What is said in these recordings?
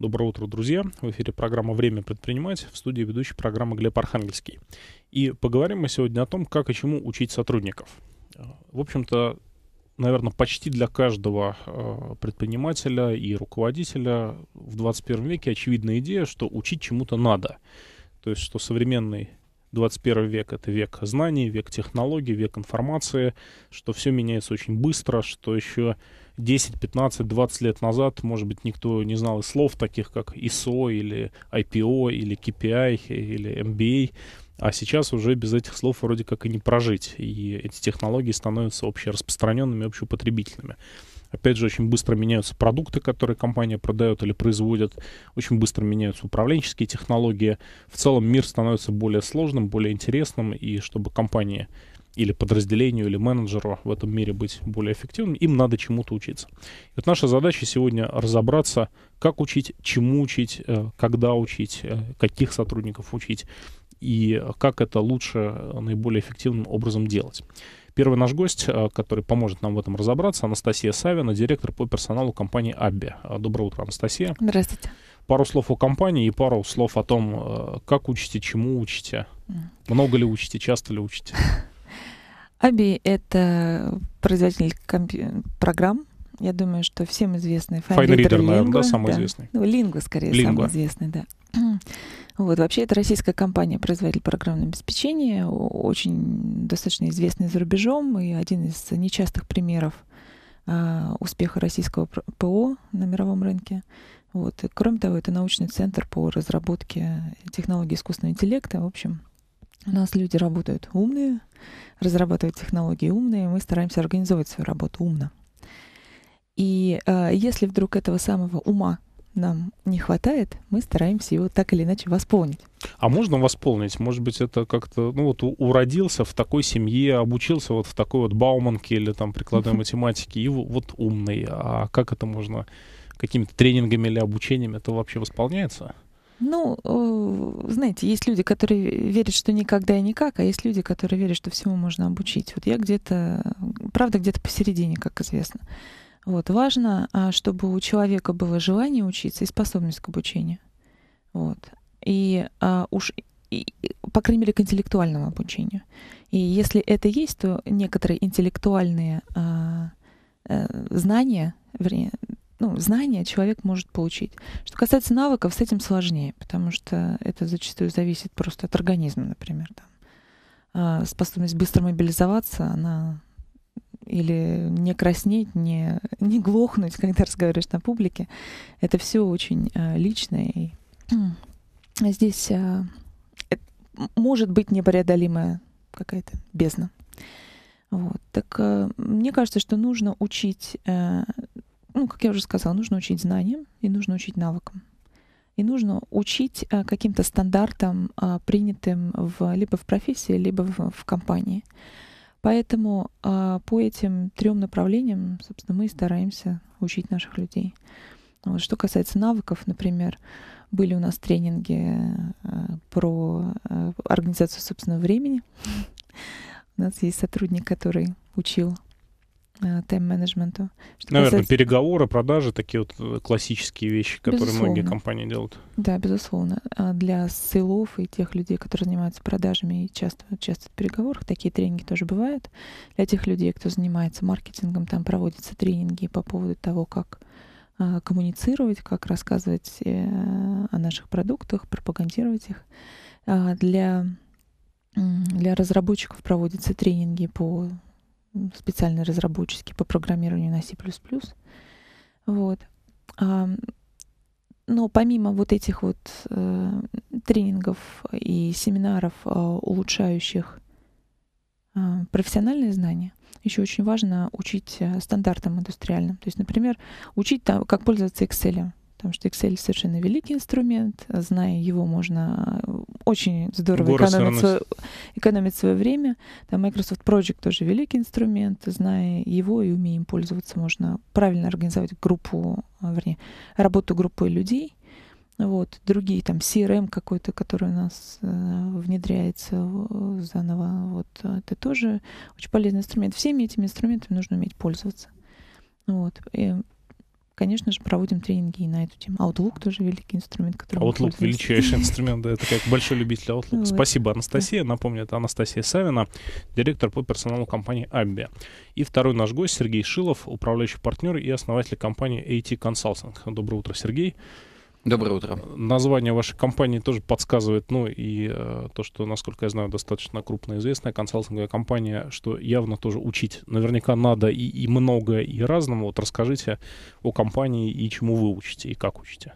Доброе утро, друзья. В эфире программа «Время предпринимать». В студии ведущий программы Глеб Архангельский. И поговорим мы сегодня о том, как и чему учить сотрудников. Э, в общем-то, наверное, почти для каждого э, предпринимателя и руководителя в 21 веке очевидная идея, что учить чему-то надо. То есть, что современный 21 век — это век знаний, век технологий, век информации, что все меняется очень быстро, что еще 10, 15, 20 лет назад, может быть, никто не знал и слов таких, как ISO или IPO или KPI или MBA. Эм а сейчас уже без этих слов вроде как и не прожить. И эти технологии становятся общераспространенными, общеупотребительными. Опять же, очень быстро меняются продукты, которые компания продает или производит. Очень быстро меняются управленческие технологии. В целом мир становится более сложным, более интересным. И чтобы компании или подразделению, или менеджеру в этом мире быть более эффективным, им надо чему-то учиться. И вот наша задача сегодня разобраться, как учить, чему учить, э, когда учить, э, каких сотрудников учить, и как это лучше, э, наиболее эффективным образом делать. Первый наш гость, который поможет нам в этом разобраться, Анастасия Савина, директор по персоналу компании «Абби». Доброе утро, Анастасия. Здравствуйте. Пару слов о компании и пару слов о том, как учите, чему учите. Много ли учите, часто ли учите? Аби — это производитель компью- программ. Я думаю, что всем известный Fine, Fine Reader, Reader наверное, да, самый да. известный. Ну, скорее, Lingua. самый известный, да. Вот, вообще, это российская компания, производитель программного обеспечения, очень достаточно известный за рубежом, и один из нечастых примеров а, успеха российского ПО на мировом рынке. Вот. И, кроме того, это научный центр по разработке технологий искусственного интеллекта. В общем, у нас люди работают умные, разрабатывают технологии умные, мы стараемся организовать свою работу умно. И э, если вдруг этого самого ума нам не хватает, мы стараемся его так или иначе восполнить. А можно восполнить? Может быть, это как-то, ну вот уродился в такой семье, обучился вот в такой вот Бауманке или там прикладной математике, и вот умный. А как это можно какими-то тренингами или обучениями это вообще восполняется? Ну, э, знаете, есть люди, которые верят, что никогда и никак, а есть люди, которые верят, что всему можно обучить. Вот я где-то, правда, где-то посередине, как известно. Вот. Важно, а, чтобы у человека было желание учиться и способность к обучению. Вот. И а, уж, и, по крайней мере, к интеллектуальному обучению. И если это есть, то некоторые интеллектуальные а, а, знания, вернее, ну, знания человек может получить. Что касается навыков, с этим сложнее, потому что это зачастую зависит просто от организма, например. Там. А, способность быстро мобилизоваться, она или не краснеть, не, не глохнуть, когда разговариваешь на публике. Это все очень а, личное. И здесь а, может быть непреодолимая какая-то бездна. Вот. Так мне кажется, что нужно учить э, ну, как я уже сказала, нужно учить знаниям и нужно учить навыкам. И нужно учить э, каким-то стандартам, э, принятым в, либо в профессии, либо в, в компании. Поэтому э, по этим трем направлениям, собственно, мы и стараемся учить наших людей. Ну, вот. Что касается навыков, например, были у нас тренинги про организацию собственного времени. У нас есть сотрудник, который учил Э, Тем менеджменту Наверное, касается... переговоры, продажи, такие вот э, классические вещи, которые безусловно. многие компании делают. Да, безусловно. А для сейлов и тех людей, которые занимаются продажами и часто участвуют в переговорах, такие тренинги тоже бывают. Для тех людей, кто занимается маркетингом, там проводятся тренинги по поводу того, как а, коммуницировать, как рассказывать э, о наших продуктах, пропагандировать их. А для, для разработчиков проводятся тренинги по специальные разработчики по программированию на C++. Вот. Но помимо вот этих вот э, тренингов и семинаров, э, улучшающих э, профессиональные знания, еще очень важно учить стандартам индустриальным. То есть, например, учить, там, как пользоваться Excel, потому что Excel совершенно великий инструмент, зная его, можно очень здорово экономит свое, экономит свое время. Там Microsoft Project тоже великий инструмент. Зная его и умея им пользоваться, можно правильно организовать группу, а, вернее, работу группы людей. Вот, другие там CRM какой-то, который у нас э, внедряется заново, вот а, это тоже очень полезный инструмент. Всеми этими инструментами нужно уметь пользоваться. Вот. И конечно же, проводим тренинги и на эту тему. Outlook тоже великий инструмент, который... Outlook — величайший инструмент, да, это как большой любитель Outlook. Спасибо, Анастасия. Напомню, это Анастасия Савина, директор по персоналу компании Абби. И второй наш гость Сергей Шилов, управляющий партнер и основатель компании AT Consulting. Доброе утро, Сергей. Доброе утро. Название вашей компании тоже подсказывает, ну и э, то, что, насколько я знаю, достаточно крупная известная консалтинговая компания, что явно тоже учить. Наверняка надо и, и много, и разному. Вот расскажите о компании и чему вы учите, и как учите.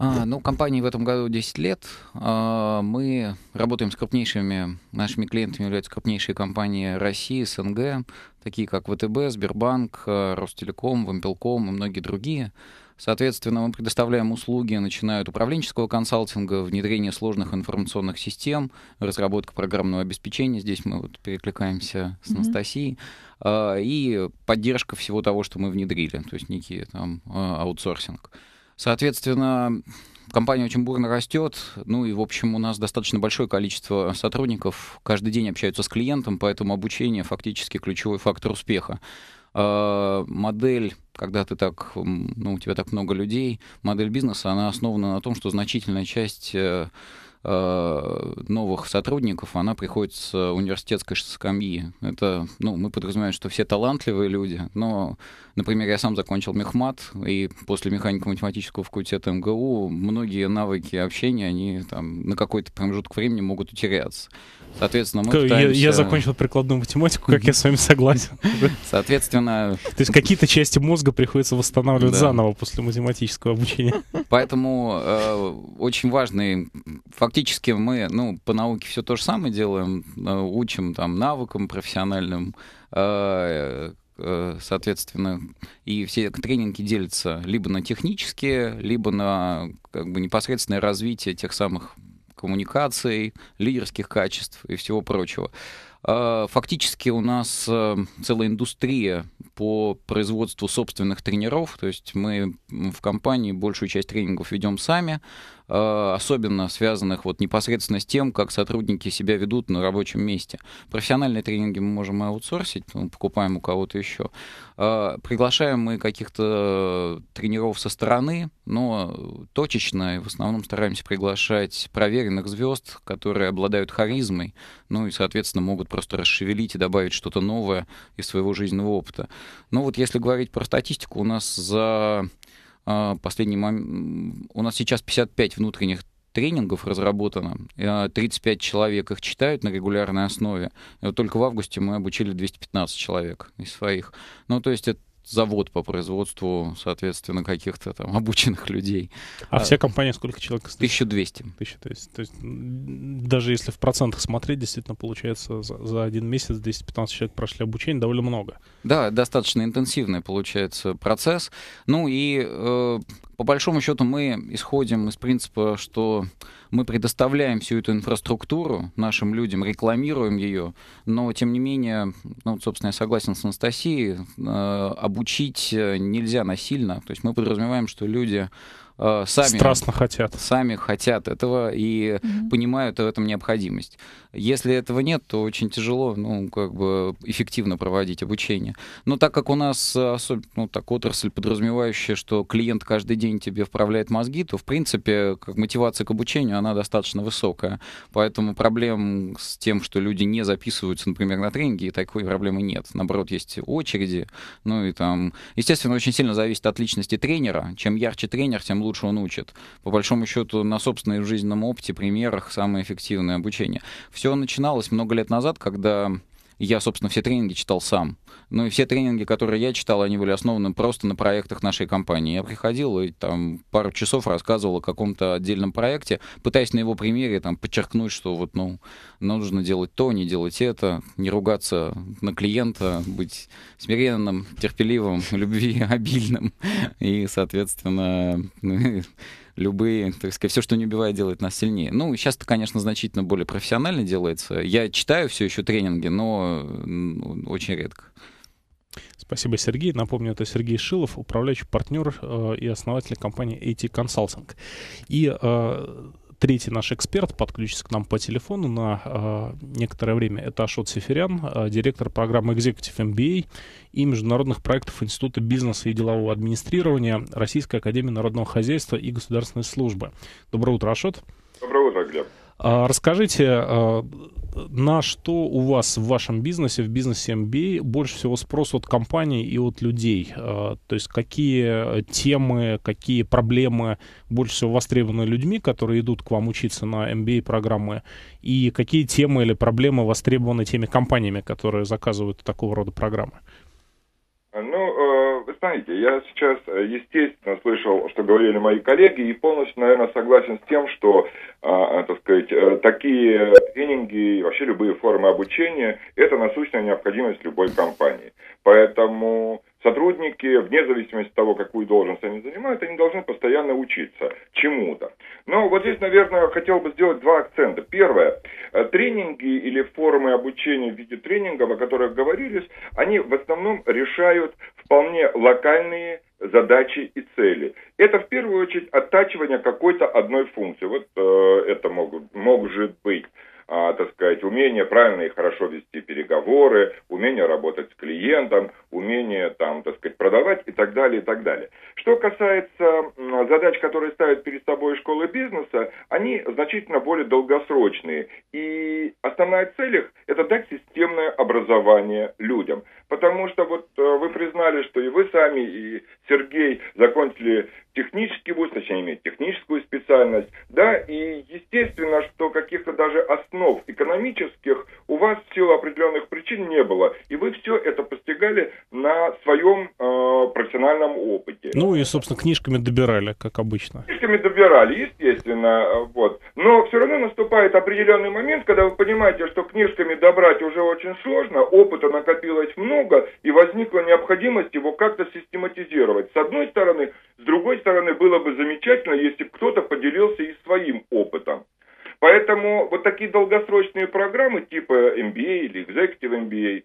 А, ну, компании в этом году 10 лет. А, мы работаем с крупнейшими, нашими клиентами являются крупнейшие компании России, СНГ, такие как ВТБ, Сбербанк, Ростелеком, Вампелком и многие другие. Соответственно, мы предоставляем услуги, начинают управленческого консалтинга, внедрения сложных информационных систем, разработка программного обеспечения. Здесь мы вот перекликаемся с mm-hmm. И поддержка всего того, что мы внедрили, то есть некий там а, аутсорсинг. Соответственно, компания очень бурно растет. Ну и, в общем, у нас достаточно большое количество сотрудников. Каждый день общаются с клиентом, поэтому обучение фактически ключевой фактор успеха. А, модель когда ты так, ну, у тебя так много людей, модель бизнеса, она основана на том, что значительная часть э, Э, новых сотрудников, она приходит с университетской скамьи. Это, ну, мы подразумеваем, что все талантливые люди, но, например, я сам закончил мехмат, и после механико-математического факультета МГУ многие навыки общения, они там на какой-то промежуток времени могут утеряться. Соответственно, мы пытаемся... я, я закончил прикладную математику, как я с вами согласен. Соответственно... То есть какие-то части мозга приходится восстанавливать заново после математического обучения. Поэтому э, очень важный фактор фактически мы, ну, по науке все то же самое делаем, э, учим там навыкам профессиональным, э, э, соответственно, и все тренинги делятся либо на технические, либо на как бы непосредственное развитие тех самых коммуникаций, лидерских качеств и всего прочего. Фактически у нас целая индустрия по производству собственных тренеров, то есть мы в компании большую часть тренингов ведем сами, Э, особенно связанных вот непосредственно с тем, как сотрудники себя ведут на рабочем месте. Профессиональные тренинги мы можем аутсорсить, мы ну, покупаем у кого-то еще. Э, приглашаем мы каких-то тренеров со стороны, но точечно и в основном стараемся приглашать проверенных звезд, которые обладают харизмой, ну и, соответственно, могут просто расшевелить и добавить что-то новое из своего жизненного опыта. Но вот если говорить про статистику, у нас за а, последний момент. У нас сейчас 55 внутренних тренингов разработано. 35 а, человек их читают на регулярной основе. вот только в августе мы обучили 215 человек из своих. Ну, то есть это завод по производству, соответственно, каких-то там обученных людей. А, а вся компания сколько человек? 1200. 1200. То есть даже если в процентах смотреть, действительно получается за, за один месяц 215 человек прошли обучение довольно много. Да, достаточно интенсивный получается процесс. Ну и э, по большому счету мы исходим из принципа, что мы предоставляем всю эту инфраструктуру нашим людям, рекламируем ее, но тем не менее, ну, собственно, я согласен с Анастасией, э, обучить э, нельзя насильно. То есть мы подразумеваем, что люди Э, сами... Страстно хотят. Сами хотят этого и mm-hmm. понимают в этом необходимость. Если этого нет, то очень тяжело, ну, как бы эффективно проводить обучение. Но так как у нас, э, ну, так отрасль подразумевающая, что клиент каждый день тебе вправляет мозги, то, в принципе, как мотивация к обучению, она достаточно высокая. Поэтому проблем с тем, что люди не записываются, например, на тренинги, такой проблемы нет. Наоборот, есть очереди, ну и там... Естественно, очень сильно зависит от личности тренера. Чем ярче тренер, тем лучше лучше он учит. По большому счету, на собственном жизненном опыте, примерах самое эффективное обучение. Все начиналось много лет назад, когда я, собственно, все тренинги читал сам. Ну и все тренинги, которые я читал, они были основаны просто на проектах нашей компании. Я приходил и там пару часов рассказывал о каком-то отдельном проекте, пытаясь на его примере там подчеркнуть, что вот, ну, нужно делать то, не делать это, не ругаться на клиента, быть смиренным, терпеливым, любви обильным и, соответственно, ну, любые, так сказать, все, что не убивает, делает нас сильнее. Ну, сейчас это, конечно, значительно более профессионально делается. Я читаю все еще тренинги, но ну, очень редко. Спасибо, Сергей. Напомню, это Сергей Шилов, управляющий партнер э, и основатель компании AT Consulting. И э, третий наш эксперт подключится к нам по телефону на э, некоторое время. Это Ашот Сеферян, э, директор программы Executive MBA и международных проектов Института бизнеса и делового администрирования Российской Академии народного хозяйства и государственной службы. Доброе утро, Ашот. Доброе утро, Глеб. А, расскажите, э, на что у вас в вашем бизнесе, в бизнесе MBA больше всего спрос от компаний и от людей? А, то есть какие темы, какие проблемы больше всего востребованы людьми, которые идут к вам учиться на MBA-программы, и какие темы или проблемы востребованы теми компаниями, которые заказывают такого рода программы? знаете, я сейчас, э, естественно, слышал, что говорили мои коллеги, и полностью, наверное, согласен с тем, что, а, а, так сказать, э, такие тренинги и вообще любые формы обучения – это насущная необходимость любой компании. Поэтому сотрудники, вне зависимости от того, какую должность они занимают, они должны постоянно учиться чему-то. Но вот здесь, наверное, хотел бы сделать два акцента. Первое. Э, тренинги или формы обучения в виде тренингов, о которых говорились, они в основном решают вполне локальные задачи и цели. Это в первую очередь оттачивание какой-то одной функции. Вот э, это могут, может быть а, так сказать, умение правильно и хорошо вести переговоры, умение работать с клиентом, умение, там, так сказать, продавать и так далее, и так далее. Что касается задач, которые ставят перед собой школы бизнеса, они значительно более долгосрочные. И основная цель их – это дать системное образование людям. Потому что вот э, вы признали, что и вы сами, и Сергей закончили технический вуз, точнее, имеет техническую специальность, да, и естественно, что каких-то даже основ основ экономических у вас в силу определенных причин не было. И вы все это постигали на своем э, профессиональном опыте. Ну и, собственно, книжками добирали, как обычно. Книжками добирали, естественно. Вот. Но все равно наступает определенный момент, когда вы понимаете, что книжками добрать уже очень сложно, опыта накопилось много, и возникла необходимость его как-то систематизировать. С одной стороны, с другой стороны, было бы замечательно, если бы кто-то поделился и своим опытом. Поэтому вот такие долгосрочные программы типа MBA или Executive MBA,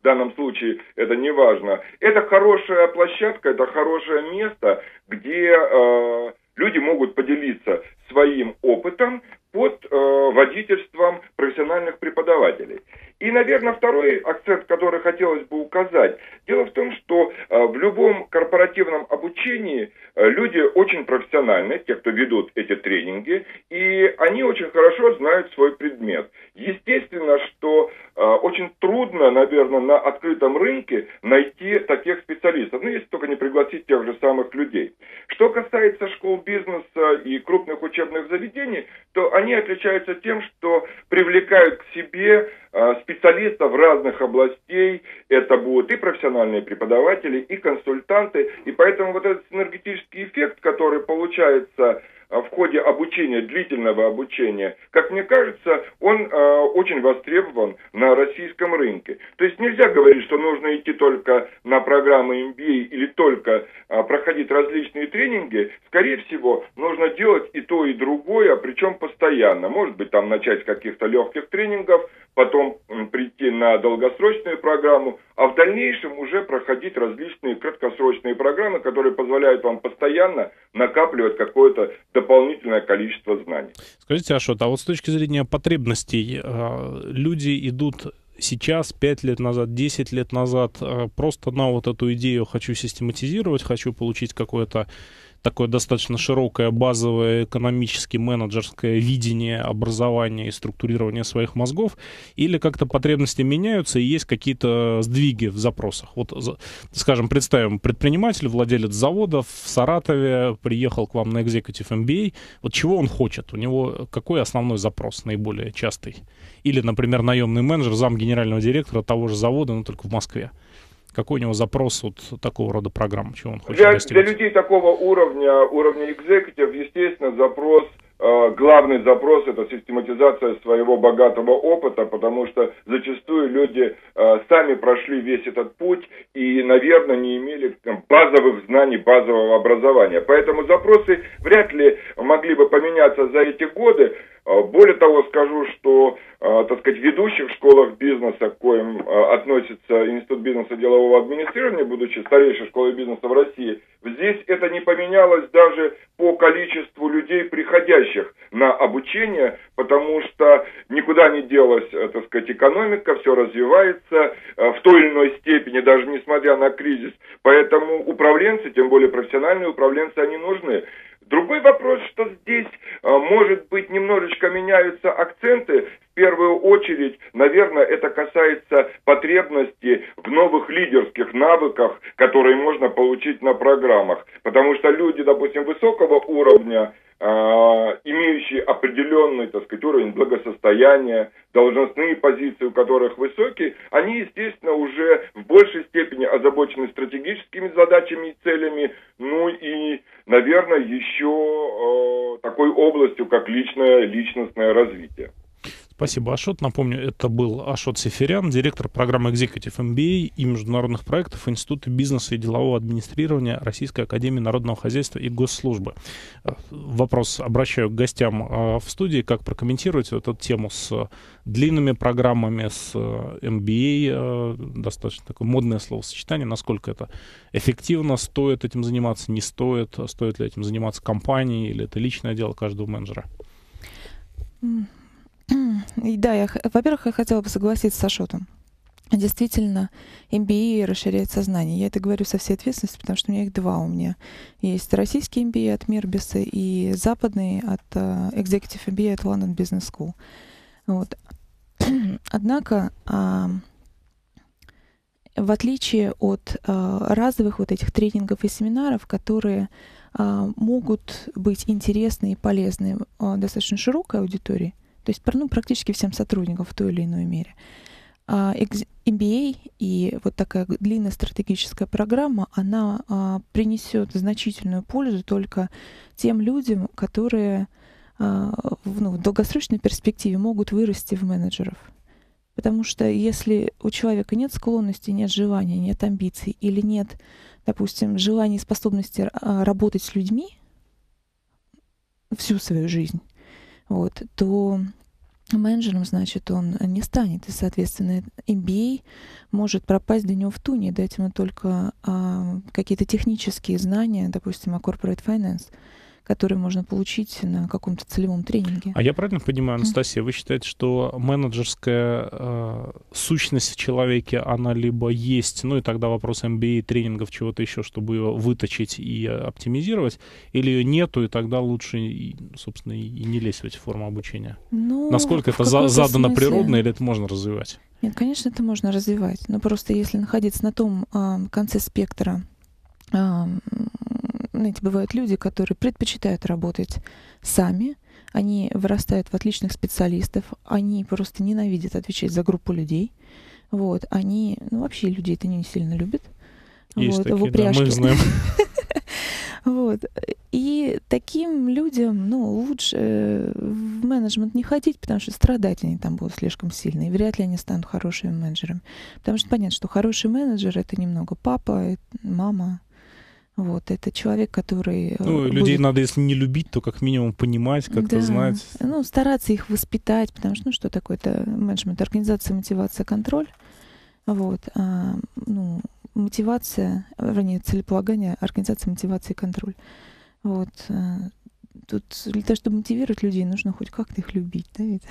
в данном случае это не важно, это хорошая площадка, это хорошее место, где э, люди могут поделиться своим опытом под э, водительством профессиональных преподавателей. И, наверное, второй акцент, который хотелось бы указать. Дело в том, что э, в любом корпоративном обучении э, люди очень профессиональны, те, кто ведут эти тренинги, и они очень хорошо знают свой предмет. Естественно, что э, очень трудно, наверное, на открытом рынке найти таких специалистов, ну, если только не пригласить тех же самых людей. Что касается школ бизнеса и крупных учебных заведений, то они отличаются тем, что привлекают к себе а, специалистов разных областей, это будут и профессиональные преподаватели, и консультанты, и поэтому вот этот синергетический эффект, который получается а, в ходе обучения, длительного обучения, как мне кажется, он э, очень востребован на российском рынке. То есть нельзя говорить, что нужно идти только на программы MBA или только э, проходить различные тренинги. Скорее всего, нужно делать и то, и другое, причем постоянно. Может быть, там начать с каких-то легких тренингов, потом прийти на долгосрочную программу, а в дальнейшем уже проходить различные краткосрочные программы, которые позволяют вам постоянно накапливать какое-то дополнительное количество знаний. Скажите, Ашот, а вот с точки зрения потребностей, э, люди идут сейчас, 5 лет назад, 10 лет назад, э, просто на вот эту идею хочу систематизировать, хочу получить какое-то такое достаточно широкое базовое экономическое менеджерское видение образования и структурирование своих мозгов, или как-то потребности меняются и есть какие-то сдвиги в запросах. Вот, скажем, представим, предприниматель, владелец завода в Саратове приехал к вам на Executive MBA, вот чего он хочет, у него какой основной запрос наиболее частый? Или, например, наемный менеджер, зам генерального директора того же завода, но только в Москве. Какой у него запрос от такого рода программ, чего он хочет для, достигнуть? Для людей такого уровня, уровня экзекутив, естественно, запрос э, главный запрос это систематизация своего богатого опыта, потому что зачастую люди э, сами прошли весь этот путь и, наверное, не имели базовых знаний, базового образования. Поэтому запросы вряд ли могли бы поменяться за эти годы. А, более того, скажу, что, а, так сказать, ведущих школах бизнеса, к коим а, относится Институт бизнеса и делового администрирования, будучи старейшей школой бизнеса в России, здесь это не поменялось даже по количеству людей, приходящих на обучение, потому что никуда не делась, э, так сказать, экономика, все развивается э, в той или иной степени, даже несмотря на кризис. Поэтому управленцы, тем более профессиональные управленцы, они нужны. Другой вопрос, что здесь, а, может быть, немножечко меняются акценты. В первую очередь, наверное, это касается потребности в новых лидерских навыках, которые можно получить на программах. Потому что люди, допустим, высокого уровня, Э, имеющие определенный, так сказать, уровень благосостояния, должностные позиции у которых высокие, они, естественно, уже в большей степени озабочены стратегическими задачами и целями, ну и, наверное, еще э, такой областью, как личное, личностное развитие. Спасибо, Ашот. Напомню, это был Ашот Сеферян, директор программы Executive MBA и международных проектов Института бизнеса и делового администрирования Российской Академии Народного Хозяйства и Госслужбы. Э, вопрос обращаю к гостям э, в студии. Как прокомментируете эту тему с длинными программами, с э, MBA? Достаточно такое модное словосочетание. Насколько это эффективно? Стоит этим заниматься? Не стоит? Стоит ли этим заниматься компанией? Или это личное дело каждого менеджера? И да, я, во-первых, я хотела бы согласиться с Ашотом. Действительно, MBA расширяет сознание. Я это говорю со всей ответственностью, потому что у меня их два у меня. Есть российский MBA от Мербиса и западный от uh, Executive MBA от London Business School. Вот. Однако, uh, в отличие от uh, разовых вот этих тренингов и семинаров, которые uh, могут быть интересны и полезны uh, достаточно широкой аудитории, то есть ну, практически всем сотрудникам в той или иной мере. MBA а, а и вот такая длинная стратегическая программа, она а, принесет значительную пользу только тем людям, которые в, ну, в долгосрочной перспективе могут вырасти в менеджеров. Потому что если у человека нет склонности, нет желания, нет амбиций или нет, допустим, желания и способности работать с людьми всю свою жизнь, вот, то менеджером, значит, он не станет. И, соответственно, MBA может пропасть для него в туне, дать ему только а, какие-то технические знания, допустим, о corporate finance, которые можно получить на каком-то целевом тренинге. А я правильно понимаю, Анастасия, mm-hmm. вы считаете, что менеджерская э, сущность в человеке, она либо есть, ну и тогда вопрос MBA, тренингов, чего-то еще, чтобы ее выточить и э, оптимизировать, или ее нету, и тогда лучше, собственно, и не лезть в эти формы обучения? Ну, Насколько это за, задано смысле? природно, или это можно развивать? Нет, конечно, это можно развивать, но просто если находиться на том э, конце спектра, э, знаете, бывают люди, которые предпочитают работать сами, они вырастают в отличных специалистов, они просто ненавидят отвечать за группу людей. Вот, они, ну вообще людей это не сильно любят. Есть вот, такие, в упряжке. да, мы знаем. Вот. И таким людям, ну, лучше э, в менеджмент не ходить, потому что страдать они там будут слишком сильно, и вряд ли они станут хорошими менеджерами. Потому что понятно, что хороший менеджер — это немного папа, мама, вот, это человек, который... Э, ну, будет... людей надо, если не любить, то как минимум понимать, как-то да. знать. Ну, стараться их воспитать, потому что, ну, что такое-то менеджмент? Организация, мотивация, контроль. Вот, а, ну, мотивация, вернее, целеполагание, организация, мотивация и контроль. Вот, э, тут для того, чтобы мотивировать людей, нужно хоть как-то их любить, да, ведь?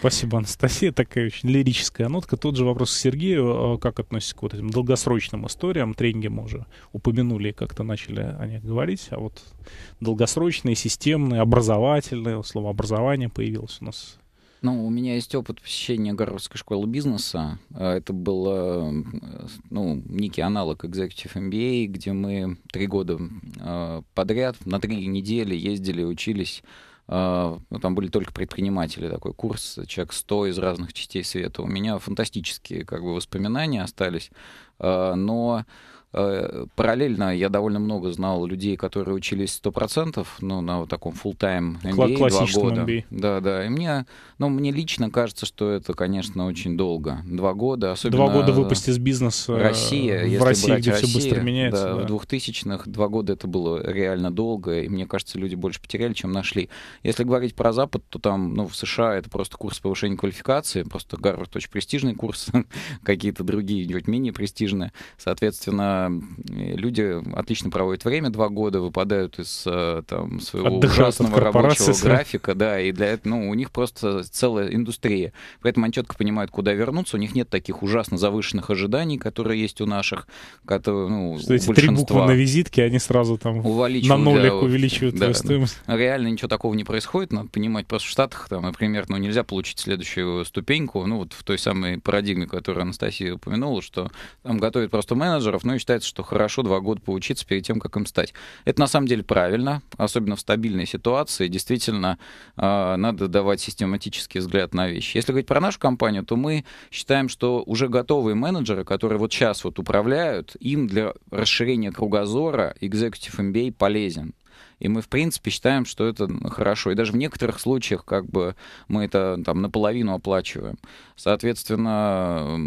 Спасибо, Анастасия. Такая очень лирическая нотка. Тот же вопрос к Сергею. А как относится к вот этим долгосрочным историям? Тренинги мы уже упомянули, как-то начали о них говорить. А вот долгосрочные, системные, образовательные, слово образование появилось у нас ну, у меня есть опыт посещения Гарвардской школы бизнеса. А, это был а, э, ну, некий аналог Executive MBA, где мы три года а, подряд на три недели ездили, учились ну, там были только предприниматели, такой курс, человек 100 из разных частей света. У меня фантастические как бы, воспоминания остались, но Э, параллельно я довольно много знал людей, которые учились сто процентов, ну, на вот таком full-time MBA, два года. MBA. Да, да. И мне, ну, мне лично кажется, что это, конечно, очень долго. Два года, особенно... Два года выпасть из бизнеса э, Россия, в если России, брать где Россия, все быстро меняется. Да, да. В двухтысячных, два года это было реально долго, и мне кажется, люди больше потеряли, чем нашли. Если говорить про Запад, то там, ну, в США это просто курс повышения квалификации, просто Гарвард очень престижный курс, какие-то другие чуть менее престижные. Соответственно, Э, люди отлично проводят время два года, выпадают из э, там, своего Отдыхают ужасного от рабочего графика, да, и для этого ну, у них просто целая индустрия. Поэтому они четко понимают, куда вернуться. У них нет таких ужасно завышенных ожиданий, которые есть у наших, которые, ну, Что эти три буквы на визитке, они сразу там на нолик да, увеличивают да, стоимость. Реально ничего такого не происходит. Надо понимать, просто в Штатах, там, например, ну, нельзя получить следующую ступеньку, ну, вот в той самой парадигме, которую Анастасия упомянула, что там готовят просто менеджеров, ну, и считают, считается, что хорошо два года поучиться перед тем, как им стать. Это на самом деле правильно, особенно в стабильной ситуации. Действительно, а, надо давать систематический взгляд на вещи. Если говорить про нашу компанию, то мы считаем, что уже готовые менеджеры, которые вот сейчас вот управляют, им для расширения кругозора Executive MBA полезен. И мы, в принципе, считаем, что это ну, хорошо. И даже в некоторых случаях как бы мы это там наполовину оплачиваем. Соответственно,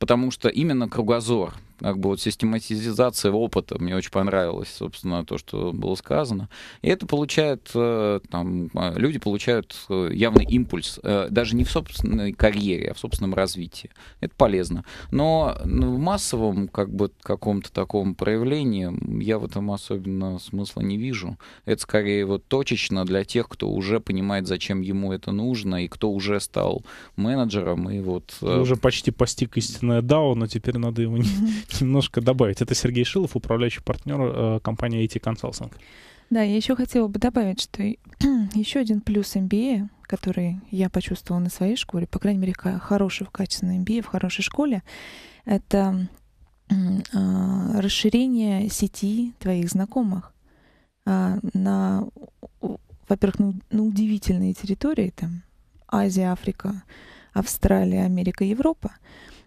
потому что именно кругозор, как бы вот систематизация опыта. Мне очень понравилось, собственно, то, что было сказано. И это получает, э, там, э, люди получают э, явный импульс, даже не в собственной карьере, а в собственном развитии. Это полезно. Но ну, в массовом, как бы, каком-то таком проявлении я в этом особенно смысла не вижу. Это скорее вот точечно для тех, кто уже понимает, зачем ему это нужно, и кто уже стал менеджером, и вот... Ты уже почти постиг истинное DAO, но теперь надо его не, немножко добавить. Это Сергей Шилов, управляющий партнер э, компании IT Consulting. Да, я еще хотела бы добавить, что еще один плюс MBA, который я почувствовала на своей школе, по крайней мере, хороший, качественный MBA в хорошей школе, это а, расширение сети твоих знакомых а, на, во-первых, на удивительные территории, там Азия, Африка, Австралия, Америка, Европа.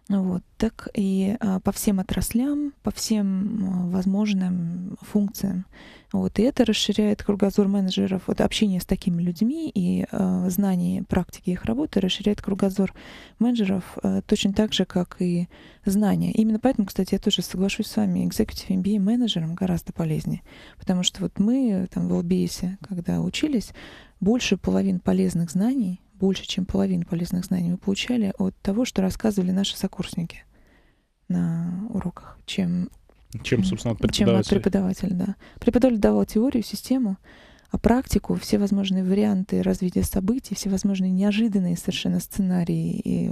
Ну вот, так и а, по всем отраслям, по всем а, возможным функциям. Вот, и это расширяет кругозор менеджеров. Вот общение с такими людьми и э, знание практики их работы расширяет кругозор менеджеров э, точно так же, как и знания. Именно поэтому, кстати, я тоже соглашусь с вами, executive MBA менеджерам гораздо полезнее. Потому что вот мы там в LBS, когда учились, больше половины полезных знаний больше, чем половину полезных знаний мы получали от того, что рассказывали наши сокурсники на уроках, чем... Чем, собственно, от преподавателя. Чем от да. Преподаватель давал теорию, систему, а практику, все возможные варианты развития событий, все возможные неожиданные совершенно сценарии и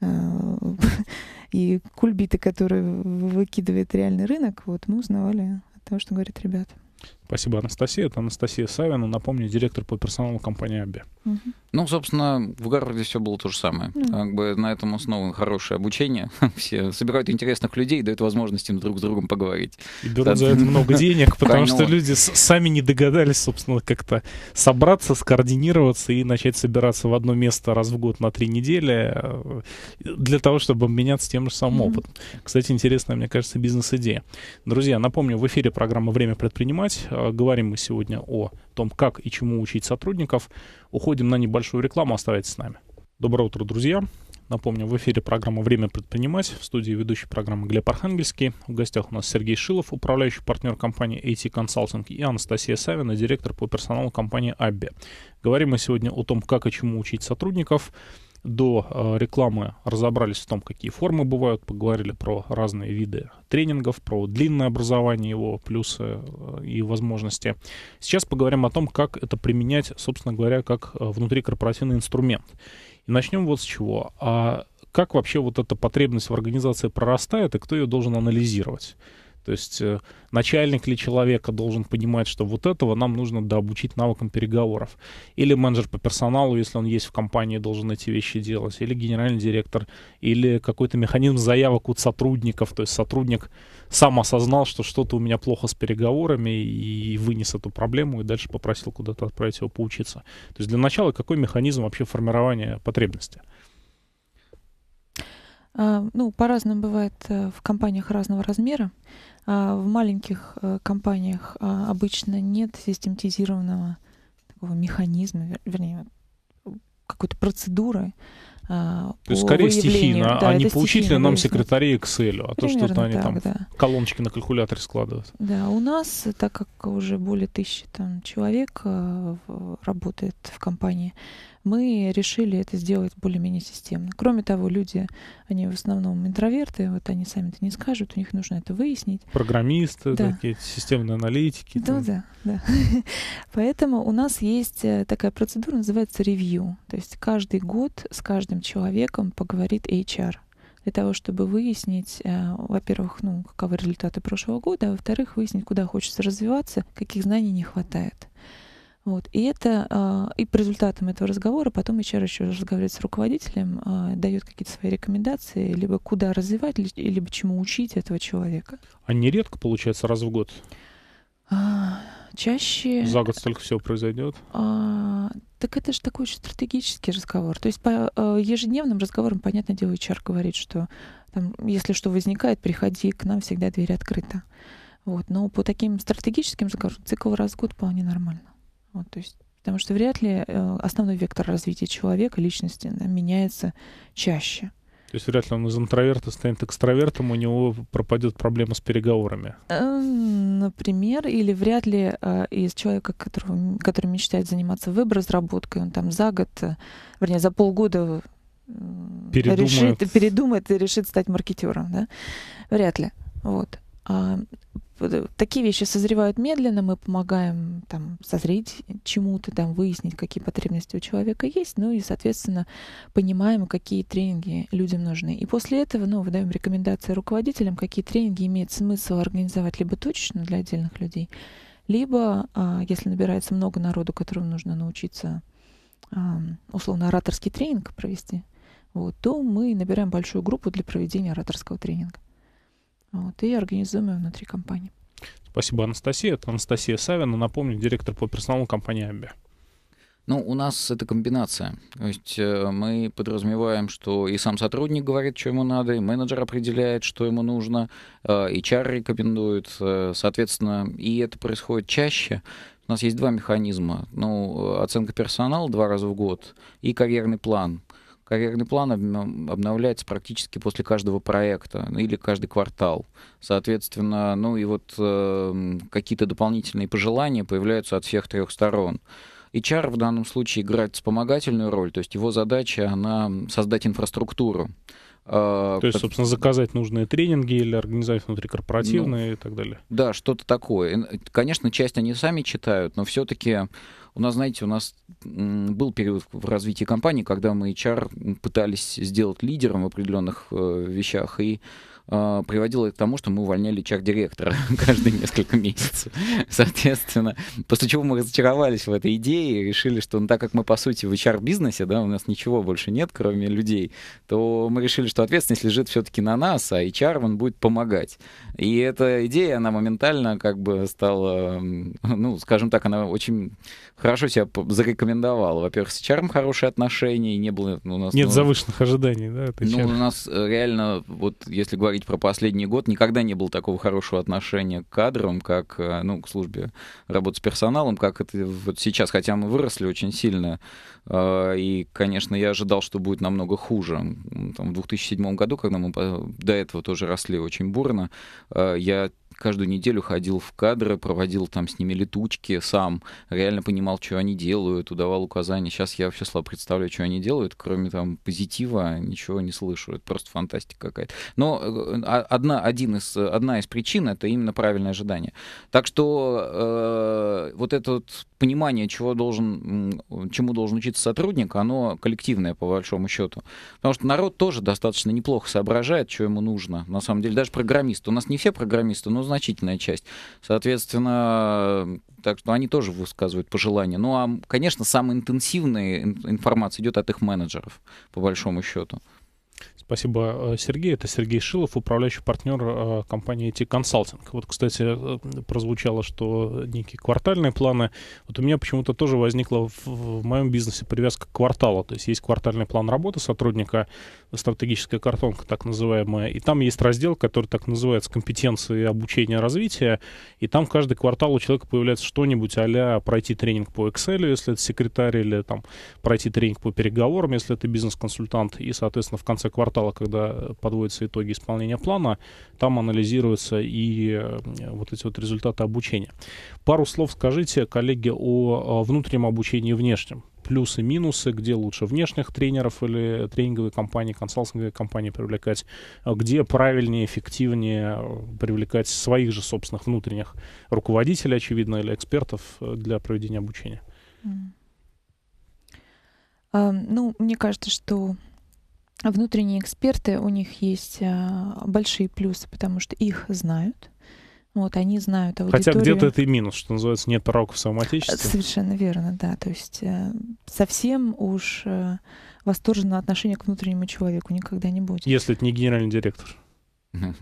э, и кульбиты, которые выкидывает реальный рынок, вот мы узнавали от того, что говорят ребята. Спасибо, Анастасия. Это Анастасия Савина, напомню, директор по персоналу компании «Аби». Угу. Ну, собственно, в Гарварде все было то же самое. Mm. Как бы на этом основано хорошее обучение. Все собирают интересных людей дают возможность им друг с другом поговорить. И берут да. за это много денег, потому что люди сами не догадались, собственно, как-то собраться, скоординироваться и начать собираться в одно место раз в год на три недели э, для того, чтобы обменяться тем же самым mm. опытом. Кстати, интересная, мне кажется, бизнес-идея. Друзья, напомню, в эфире программа «Время предпринимать». Э, говорим мы сегодня о том, как и чему учить сотрудников. Уходим на небольшую рекламу, оставайтесь с нами. Доброе утро, друзья. Напомню, в эфире программа «Время предпринимать». В студии ведущий программы Глеб Архангельский. В гостях у нас Сергей Шилов, управляющий партнер компании AT Consulting, и Анастасия Савина, директор по персоналу компании «Абби». Говорим мы сегодня о том, как и чему учить сотрудников – до а, рекламы разобрались в том, какие формы бывают, поговорили про разные виды тренингов, про длинное образование его, плюсы э, и возможности. Сейчас поговорим о том, как это применять, собственно говоря, как э, внутрикорпоративный инструмент. И начнем вот с чего. А как вообще вот эта потребность в организации прорастает и кто ее должен анализировать? То есть э, начальник ли человека должен понимать, что вот этого нам нужно дообучить навыкам переговоров. Или менеджер по персоналу, если он есть в компании, должен эти вещи делать. Или генеральный директор. Или какой-то механизм заявок от сотрудников. То есть сотрудник сам осознал, что что-то у меня плохо с переговорами и вынес эту проблему и дальше попросил куда-то отправить его поучиться. То есть для начала какой механизм вообще формирования потребности? А, ну, по-разному бывает э, в компаниях разного размера. А, в маленьких э, компаниях а, обычно нет систематизированного такого механизма, вернее, какой-то процедуры. То есть скорее стихийно, да, а не поучительно нам секретарей Excel, а Примерно то, что-то они так, там да. колоночки на калькуляторе складывают. Да, у нас, так как уже более тысячи там, человек э, работает в компании, мы решили это сделать более-менее системно. Кроме того, люди, они в основном интроверты, вот они сами это не скажут, у них нужно это выяснить. Программисты, да. такие системные аналитики. Да, ну там. да, да. Поэтому у нас есть э, такая процедура, называется ревью. То есть каждый год с каждым человеком поговорит HR для того, чтобы выяснить, э, во-первых, ну, каковы результаты прошлого года, а во-вторых, выяснить, куда хочется развиваться, каких знаний не хватает. Вот. И это а, и по результатам этого разговора потом HR еще разговаривает с руководителем, а, дает какие-то свои рекомендации, либо куда развивать, либо чему учить этого человека. А не редко получается раз в год? А, чаще... За год столько всего произойдет? А, так это же такой очень стратегический разговор. То есть по ежедневным разговорам, понятное дело, HR говорит, что там, если что возникает, приходи к нам, всегда дверь открыта. Вот. Но по таким стратегическим разговорам цикл раз в год вполне нормально. Вот, то есть, потому что вряд ли э, основной вектор развития человека, личности, меняется чаще. То есть вряд ли он из интроверта станет экстравертом, у него пропадет проблема с переговорами. Э, например, или вряд ли э, из человека, который, который мечтает заниматься веб-разработкой, он там за год, вернее, за полгода передумает. решит, передумает и решит стать маркетером, да? Вряд ли. Вот. А Э, такие вещи созревают медленно, мы помогаем там созреть чему-то, там выяснить, какие потребности у человека есть, ну и, соответственно, понимаем, какие тренинги людям нужны. И после этого, ну, выдаем рекомендации руководителям, какие тренинги имеет смысл организовать либо точечно для отдельных людей, либо, а, если набирается много народу, которому нужно научиться условно ораторский тренинг провести, вот, то мы набираем большую группу для проведения ораторского тренинга вот, и организуем организуемые внутри компании. Спасибо, Анастасия. Это Анастасия Савина, напомню, директор по персоналу компании «Амби». Ну, у нас это комбинация. То есть э, мы подразумеваем, что и сам сотрудник говорит, что ему надо, и менеджер определяет, что ему нужно, э, и HR рекомендует, э, соответственно, и это происходит чаще. У нас есть два механизма. Ну, оценка персонала два раза в год и карьерный план — Карьерный план обновляется практически после каждого проекта ну, или каждый квартал. Соответственно, ну и вот э, какие-то дополнительные пожелания появляются от всех трех сторон. HR в данном случае играет вспомогательную роль, то есть его задача, она создать инфраструктуру. А, То есть, собственно, заказать нужные тренинги или организовать внутрикорпоративные ну, и так далее. Да, что-то такое. Конечно, часть они сами читают, но все-таки у нас, знаете, у нас был период в развитии компании, когда мы HR пытались сделать лидером в определенных э, вещах, и э, приводило к тому, что мы увольняли чар-директора каждые несколько месяцев. Соответственно, после чего мы разочаровались в этой идее и решили, что ну, так как мы, по сути, в HR-бизнесе, да, у нас ничего больше нет, кроме людей, то мы решили, что ответственность лежит все-таки на нас, а HR, он будет помогать. И эта идея, она моментально как бы стала, ну, скажем так, она очень хорошо себя зарекомендовала. Во-первых, с HR хорошие отношения, и не было у нас... Нет ну, завышенных ожиданий, да? Ну, у нас э, реально, вот если говорить говорить про последний год, никогда не было такого хорошего отношения к кадрам, как, э, ну, к службе работы с персоналом, как это вот сейчас, хотя мы выросли очень сильно, э, и, конечно, я ожидал, что будет намного хуже. Там, в 2007 году, когда мы до этого тоже росли очень бурно, э, я каждую неделю ходил в кадры, проводил там с ними летучки сам, реально понимал, что они делают, удавал указания. Сейчас я вообще слабо представляю, что они делают, кроме там позитива ничего не слышу. Это просто фантастика какая-то. Но э, а, одна, один из, одна из причин — это именно правильное ожидание. Так что э, вот это вот понимание, чего должен, чему должен учиться сотрудник, оно коллективное, по большому счету. Потому что народ тоже достаточно неплохо соображает, что ему нужно. На самом деле, даже программисты. У нас не все программисты, но значительная часть. Соответственно, так что они тоже высказывают пожелания. Ну а, конечно, самая интенсивная информация идет от их менеджеров, по большому счету. Спасибо, э, Сергей. Это Сергей Шилов, управляющий партнер э, компании IT Consulting. Вот, кстати, э, прозвучало, что некие квартальные планы. Вот у меня почему-то тоже возникла в, в моем бизнесе привязка к кварталу. То есть есть квартальный план работы сотрудника, стратегическая картонка так называемая, и там есть раздел, который так называется «Компетенции обучения развития», и там каждый квартал у человека появляется что-нибудь а пройти тренинг по Excel, если это секретарь, или там пройти тренинг по переговорам, если это бизнес-консультант, и, соответственно, в конце квартала стала, когда э, подводятся итоги исполнения плана, там анализируются и э, вот эти вот результаты обучения. Пару слов скажите, коллеги, о внутреннем обучении и внешнем плюсы, минусы, где лучше внешних тренеров или тренинговые компании, консалтинговые компании привлекать, э, где правильнее, эффективнее привлекать своих же собственных внутренних руководителей, очевидно, или экспертов для проведения обучения? Mm. Uh, ну, мне кажется, что внутренние эксперты, у них есть э, большие плюсы, потому что их знают. Вот, они знают аудиторию. Хотя где-то это и минус, что называется, нет пороков в самом отечестве. Совершенно верно, да. То есть э, совсем уж э, восторженного отношения к внутреннему человеку никогда не будет. Если это не генеральный директор. Да,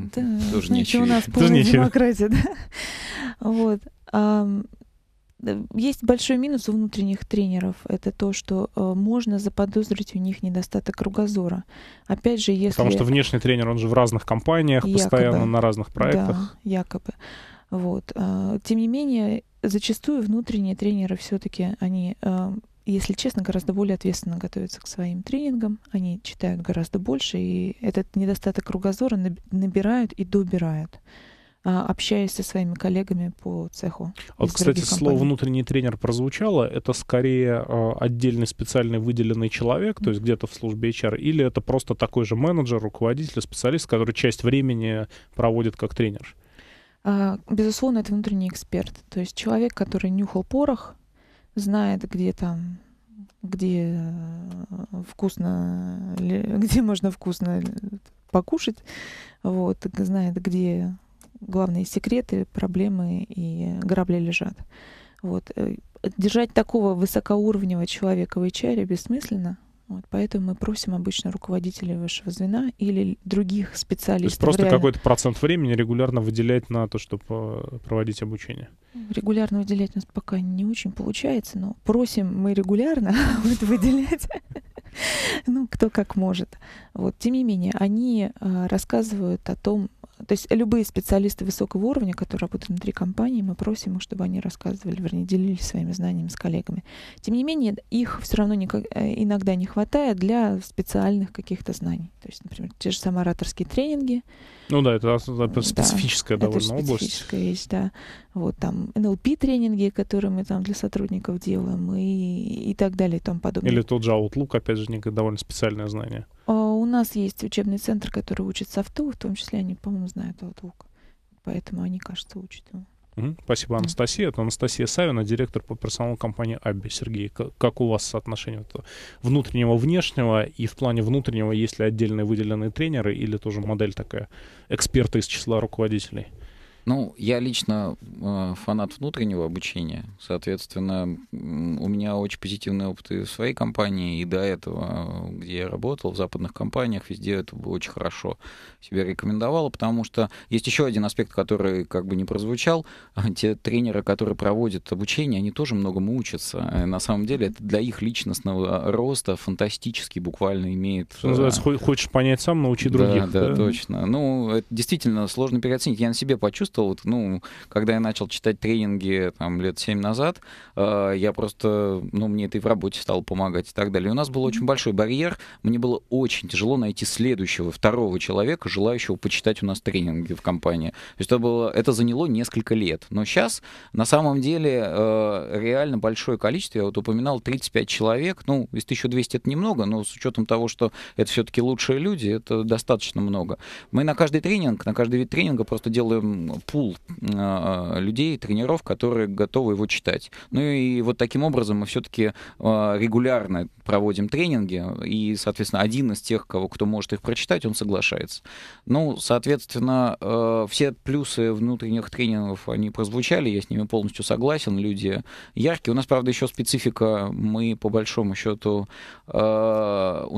Тоже знаете, ничего. у нас полная демократия, да. Вот. Есть большой минус у внутренних тренеров. Это то, что э, можно заподозрить у них недостаток кругозора. Опять же, если... Потому что внешний тренер, он же в разных компаниях, якобы, постоянно на разных проектах. Да, якобы. Вот. Э, тем не менее, зачастую внутренние тренеры все-таки, они, э, если честно, гораздо более ответственно готовятся к своим тренингам, они читают гораздо больше, и этот недостаток кругозора набирают и добирают. А, общаясь со своими коллегами по цеху. Вот, а кстати, слово «внутренний тренер» прозвучало. Это скорее а, отдельный специальный выделенный человек, то есть где-то в службе HR, или это просто такой же менеджер, руководитель, специалист, который часть времени проводит как тренер? Безусловно, это внутренний эксперт. То есть человек, который нюхал порох, знает, где там где э, вкусно, где можно вкусно э, покушать, вот, знает, где главные секреты, проблемы и грабли лежат. Вот. Э, держать такого высокоуровневого человека в HR бессмысленно, вот, поэтому мы просим обычно руководителей вашего звена или других специалистов. То есть просто реально... какой-то процент времени регулярно выделять на то, чтобы э, проводить обучение? Регулярно выделять у нас пока не очень получается, но просим мы регулярно выделять, ну, кто как может. Вот, тем не менее, они э, рассказывают о том, то есть любые специалисты высокого уровня, которые работают внутри компании, мы просим, чтобы они рассказывали, вернее, делились своими знаниями с коллегами. Тем не менее, их все равно никак, э, иногда не хватает для специальных каких-то знаний. То есть, например, те же самые ораторские тренинги. Ну да, это, это специфическая да, довольно это специфическая есть, да. Вот там NLP-тренинги, которые мы там для сотрудников делаем и, и так далее и тому подобное. Или тот же Outlook, опять же, довольно специальное знание. О, а, у нас есть учебный центр, который учит софту, в том числе они, по-моему, знают Outlook. Поэтому они, кажется, учат его. Спасибо, Анастасия. Это Анастасия Савина, директор по персоналу компании «Абби». Сергей, как у вас соотношение внутреннего-внешнего? И в плане внутреннего есть ли отдельные выделенные тренеры или тоже модель такая эксперта из числа руководителей? — ну, я лично э, фанат внутреннего обучения. Соответственно, у меня очень позитивные опыты в своей компании и до этого, э, где я работал, в западных компаниях, везде это было очень хорошо себя рекомендовало, потому что есть еще один аспект, который как бы не прозвучал. Те тренеры, которые проводят обучение, они тоже многому учатся. Э, на самом деле это для их личностного роста фантастически буквально имеет... Что называется, хочешь понять сам, научи других. Да, да, да, точно. Ну, это действительно сложно переоценить. Я на себе почувствовал, почувствовал, вот, ну, когда я начал читать тренинги там, лет семь назад, э, я просто, ну, мне это и в работе стало помогать и так далее. И у нас был очень большой барьер, мне было очень тяжело найти следующего, второго человека, желающего почитать у нас тренинги в компании. То есть это, было, это заняло несколько лет. Но сейчас, на самом деле, э, реально большое количество, я вот упоминал, 35 человек, ну, из 1200 это немного, но с учетом того, что это все-таки лучшие люди, это достаточно много. Мы на каждый тренинг, на каждый вид тренинга просто делаем пул а, а, людей, тренеров, которые готовы его читать. Ну и вот таким образом мы все-таки а, регулярно проводим тренинги, и, соответственно, один из тех, кого, кто может их прочитать, он соглашается. Ну, соответственно, все плюсы внутренних тренингов, они прозвучали, я с ними полностью согласен, люди яркие. У нас, правда, еще специфика, мы по большому счету, у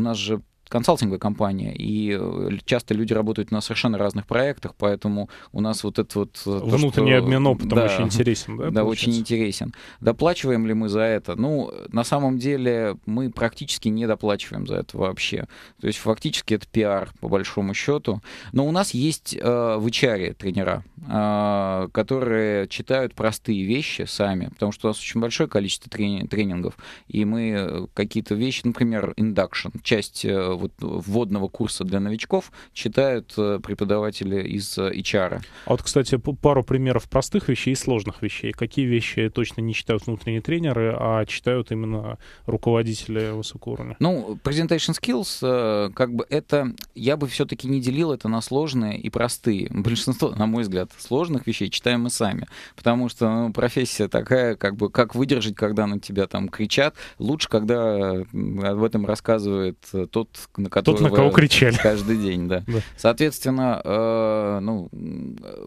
нас же консалтинговая компания, и э, часто люди работают на совершенно разных проектах, поэтому у нас вот этот вот... Э, Внутренний то, что... обмен опытом да, очень интересен, да? Да, получается? очень интересен. Доплачиваем ли мы за это? Ну, на самом деле мы практически не доплачиваем за это вообще. То есть фактически это пиар, по большому счету. Но у нас есть э, в HR тренера, э, которые читают простые вещи сами, потому что у нас очень большое количество трени- тренингов, и мы э, какие-то вещи, например, induction, часть вот ну, вводного курса для новичков читают э, преподаватели из э, HR. А вот, кстати, пару примеров простых вещей и сложных вещей. Какие вещи точно не читают внутренние тренеры, а читают именно руководители высокого уровня? Ну, presentation skills, э, как бы это, я бы все-таки не делил это на сложные и простые. Большинство, на мой взгляд, сложных вещей читаем мы сами, потому что ну, профессия такая, как бы, как выдержать, когда на тебя там кричат, лучше, когда об этом рассказывает тот, на который Тот, на кого кричали. Каждый день, да. да. Соответственно, э, ну,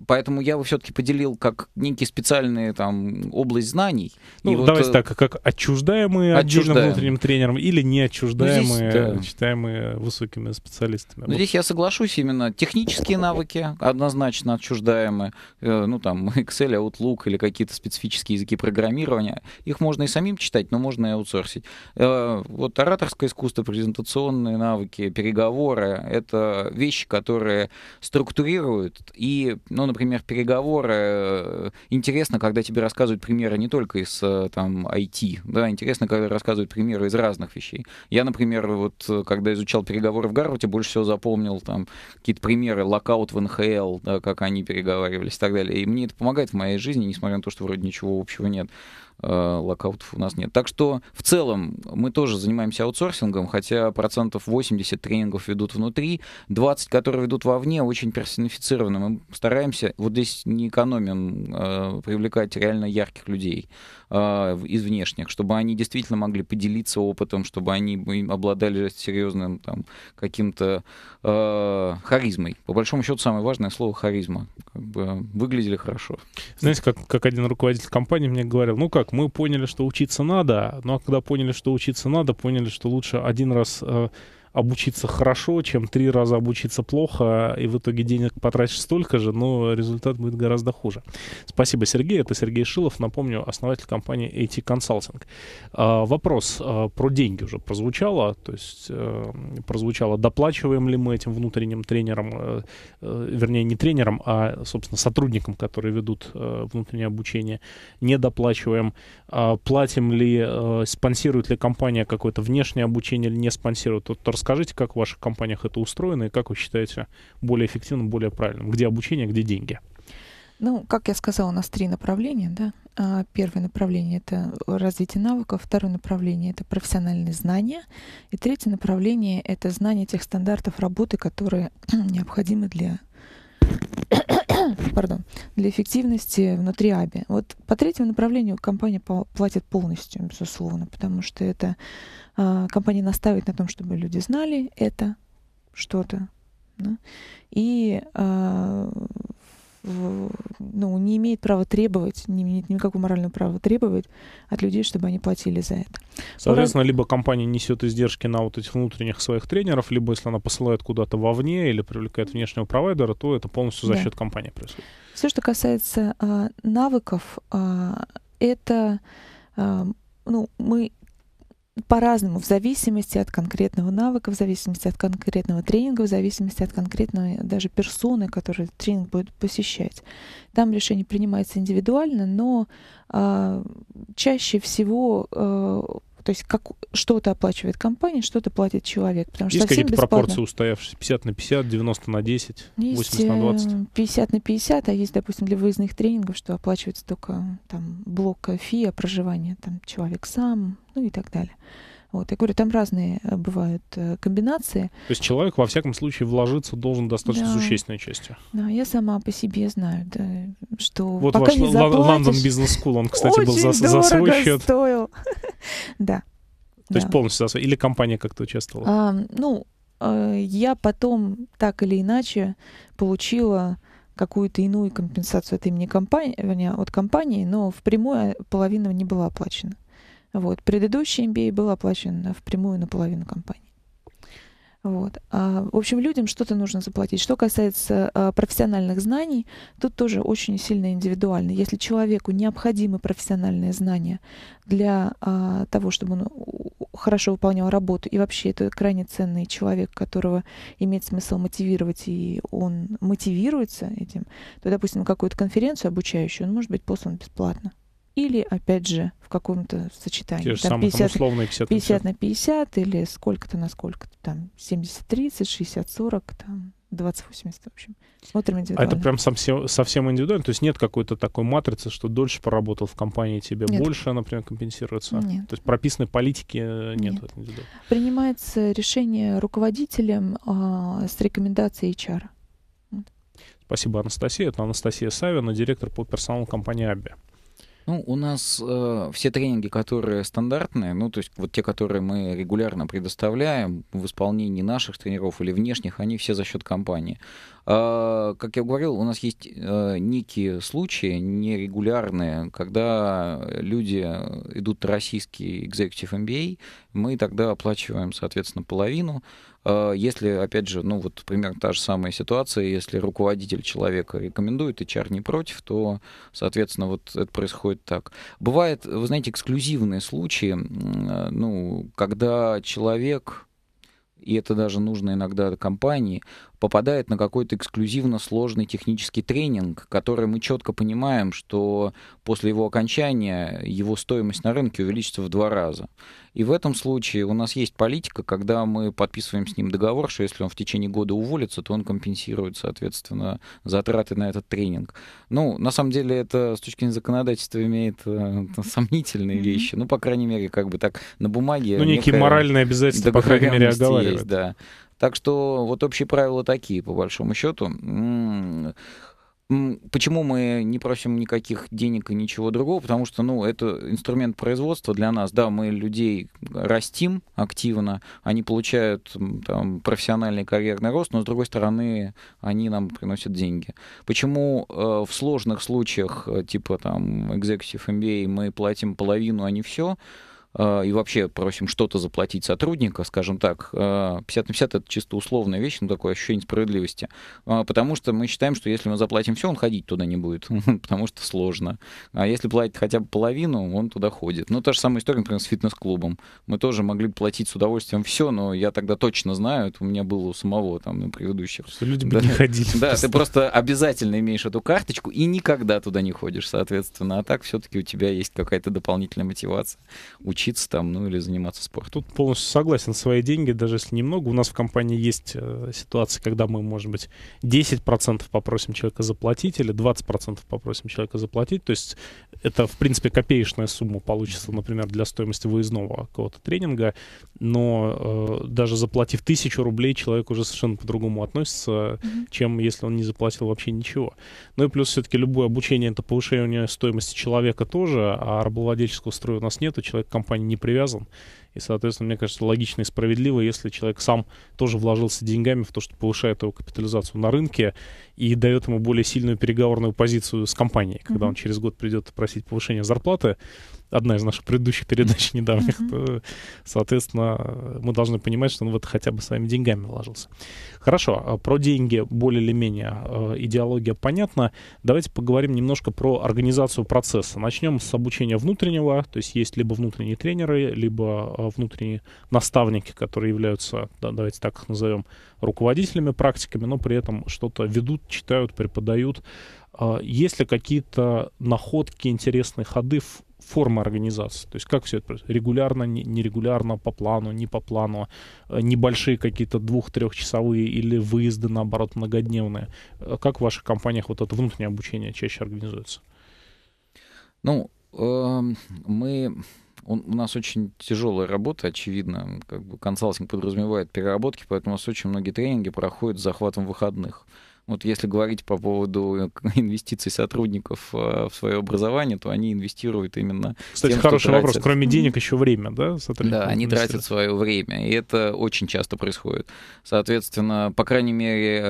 поэтому я бы все-таки поделил как некие специальные там область знаний. Ну, и давайте вот, э, так, как отчуждаемые отчуждаем. отдельным внутренним тренером или не отчуждаемые, ну, здесь, да. читаемые высокими специалистами. Ну, вот. Здесь я соглашусь, именно технические навыки однозначно отчуждаемые, э, ну, там, Excel, Outlook или какие-то специфические языки программирования. Их можно и самим читать, но можно и аутсорсить. Э, вот ораторское искусство, презентационные навыки, навыки, переговоры — это вещи, которые структурируют. И, ну, например, переговоры... Э, интересно, когда тебе рассказывают примеры не только из э, там, IT, да, интересно, когда рассказывают примеры из разных вещей. Я, например, вот э, когда изучал переговоры в Гарварде, больше всего запомнил там какие-то примеры, локаут в НХЛ, да, как они переговаривались и так далее. И мне это помогает в моей жизни, несмотря на то, что вроде ничего общего нет. Э, локаутов у нас нет. Так что в целом мы тоже занимаемся аутсорсингом, хотя процентов 80 тренингов ведут внутри, 20, которые ведут вовне, очень персонифицированы. Мы стараемся, вот здесь не экономим, э, привлекать реально ярких людей э, из внешних, чтобы они действительно могли поделиться опытом, чтобы они обладали серьезным там каким-то э, харизмой. По большому счету самое важное слово харизма. Как бы выглядели хорошо. Знаете, как, как один руководитель компании мне говорил, ну как, мы поняли, что учиться надо, но ну, а когда поняли, что учиться надо, поняли, что лучше один раз э, обучиться хорошо, чем три раза обучиться плохо, и в итоге денег потратишь столько же, но результат будет гораздо хуже. Спасибо, Сергей. Это Сергей Шилов, напомню, основатель компании AT Consulting. А, вопрос а, про деньги уже прозвучало, то есть э, прозвучало, доплачиваем ли мы этим внутренним тренерам, э, э, вернее, не тренерам, а, собственно, сотрудникам, которые ведут внутреннее обучение, не доплачиваем, а, платим ли, спонсирует ли компания какое-то внешнее обучение или не спонсирует, тот Расскажите, как в ваших компаниях это устроено и как вы считаете более эффективным, более правильным? Где обучение, где деньги? Ну, как я сказала, у нас три направления, да. А, первое направление — это развитие навыков, второе направление — это профессиональные знания, и третье направление — это знание тех стандартов работы, которые необходимы для Пардон, для эффективности внутри АБИ. Вот по третьему направлению компания платит полностью, безусловно, потому что это э, компания настаивает на том, чтобы люди знали это что-то. Да? И э, ну, не имеет права требовать, не имеет никакого морального права требовать от людей, чтобы они платили за это. Соответственно, либо компания несет издержки на вот этих внутренних своих тренеров, либо если она посылает куда-то вовне или привлекает внешнего провайдера, то это полностью за да. счет компании происходит. Все, что касается а, навыков, а, это а, ну, мы по-разному, в зависимости от конкретного навыка, в зависимости от конкретного тренинга, в зависимости от конкретной даже персоны, которую тренинг будет посещать. Там решение принимается индивидуально, но э, чаще всего э, то есть как, что-то оплачивает компания, что-то платит человек. Потому что Есть какие-то бесплатно. пропорции устоявшиеся? 50 на 50, 90 на 10, есть 80 на 20? 50 э, на 50, а есть, допустим, для выездных тренингов, что оплачивается только там, блок фи, а проживание там, человек сам, ну и так далее. Вот, я говорю, там разные э, бывают э, комбинации. То есть человек, во всяком случае, вложиться должен достаточно да. существенной частью. Да, я сама по себе знаю, да, что вот пока ваш не заплатишь... Лондон Бизнес Скул, он, кстати, был за, за свой счет. стоил. Да. То есть полностью за Или компания как-то участвовала? А, ну, э, я потом так или иначе получила какую-то иную компенсацию от имени компании, вернее, от компании, но впрямую э, половина не была оплачена. Вот. Предыдущий MBA был оплачен впрямую наполовину компании. Вот. А, в общем, людям что-то нужно заплатить. Что касается а, профессиональных знаний, тут тоже очень сильно индивидуально. Если человеку необходимы профессиональные знания для а, того, чтобы он хорошо выполнял работу, и вообще это крайне ценный человек, которого имеет смысл мотивировать, и он мотивируется этим, то, допустим, какую-то конференцию обучающую он может быть послан бесплатно или, опять же, в каком-то сочетании. Те же там самые 50, там условные 50 на 50. 50 на 50 или сколько-то на сколько-то, там 70-30, 60-40, там 20-80, в общем. Смотрим индивидуально. А это прям совсем, совсем индивидуально? То есть нет какой-то такой матрицы, что дольше поработал в компании, тебе нет. больше, например, компенсируется? Нет. То есть прописанной политики э, нет? нет. Принимается решение руководителем а, с рекомендацией HR. Спасибо, Анастасия. Это Анастасия Савина, директор по персоналу компании «Абби». Ну, у нас э, все тренинги, которые стандартные, ну, то есть вот те, которые мы регулярно предоставляем в исполнении наших тренеров или внешних, они все за счет компании. А, как я говорил, у нас есть э, некие случаи нерегулярные, когда люди идут на российский Executive MBA, мы тогда оплачиваем, соответственно, половину. А, если, опять же, ну вот примерно та же самая ситуация, если руководитель человека рекомендует, и HR не против, то, соответственно, вот это происходит так. Бывают, вы знаете, эксклюзивные случаи, ну, когда человек и это даже нужно иногда компании, попадает на какой-то эксклюзивно сложный технический тренинг, который мы четко понимаем, что после его окончания его стоимость на рынке увеличится в два раза. И в этом случае у нас есть политика, когда мы подписываем с ним договор, что если он в течение года уволится, то он компенсирует, соответственно, затраты на этот тренинг. Ну, на самом деле, это с точки зрения законодательства имеет э, сомнительные mm-hmm. вещи. Ну, по крайней мере, как бы так на бумаге. Ну, некие моральные обязательства, по крайней мере, оговаривают. Есть, да. Так что вот общие правила такие, по большому счету. Почему мы не просим никаких денег и ничего другого? Потому что, ну, это инструмент производства для нас. Да, мы людей растим активно, они получают там, профессиональный карьерный рост, но, с другой стороны, они нам приносят деньги. Почему э, в сложных случаях, э, типа там Executive MBA, мы платим половину, а не все? Э, и вообще просим что-то заплатить сотрудника, скажем так, 50 э, на 50 это чисто условная вещь, но ну, такое ощущение справедливости. Э, потому что мы считаем, что если мы заплатим все, он ходить туда не будет, потому что сложно. А если платить хотя бы половину, он туда ходит. Ну, та же самая история, например, с фитнес-клубом. Мы тоже могли платить с удовольствием все, но я тогда точно знаю, это у меня было у самого там на предыдущих. Что люди бы да, не ходили. Да, просто. ты просто обязательно имеешь эту карточку и никогда туда не ходишь, соответственно. А так все-таки у тебя есть какая-то дополнительная мотивация учиться там, ну или заниматься спортом. Тут полностью согласен, свои деньги, даже если немного. У нас в компании есть э, ситуация, когда мы, может быть, 10% попросим человека заплатить или 20% попросим человека заплатить. То есть это, в принципе, копеечная сумма получится, например, для стоимости выездного какого-то тренинга, но э, даже заплатив тысячу рублей, человек уже совершенно по-другому относится, mm-hmm. чем если он не заплатил вообще ничего. Ну и плюс все-таки любое обучение — это повышение стоимости человека тоже, а рабовладельческого строя у нас нет, у человека компания компании не привязан. И, соответственно, мне кажется, логично и справедливо, если человек сам тоже вложился деньгами в то, что повышает его капитализацию на рынке и дает ему более сильную переговорную позицию с компанией, когда mm-hmm. он через год придет просить повышения зарплаты, одна из наших предыдущих передач недавних, то, э, соответственно, мы должны понимать, что он вот хотя бы своими деньгами вложился. Хорошо, а про деньги более или менее э, идеология понятна. Давайте поговорим немножко про организацию процесса. Начнем с обучения внутреннего, то есть есть либо внутренние тренеры, либо э, внутренние наставники, которые являются, да, давайте так их назовем, руководителями, практиками, но при этом что-то ведут, читают, преподают. А есть ли какие-то находки, интересные ходы в форма организации. То есть как все это происходит? Регулярно, нерегулярно, по плану, не по плану. Э, небольшие какие-то двух-трехчасовые или выезды, наоборот, многодневные. Э, как в ваших компаниях вот это внутреннее обучение чаще организуется? Ну, эм, мы у нас очень тяжелая работа, очевидно. Как бы консалтинг подразумевает переработки, поэтому у нас очень многие тренинги проходят с захватом выходных. Uh вот если говорить по поводу э, инвестиций сотрудников э, в свое образование, то они инвестируют именно... Кстати, тем, хороший вопрос. Кроме денег еще время, да? Да, они тратят свое время, и это очень часто происходит. Соответственно, по крайней мере,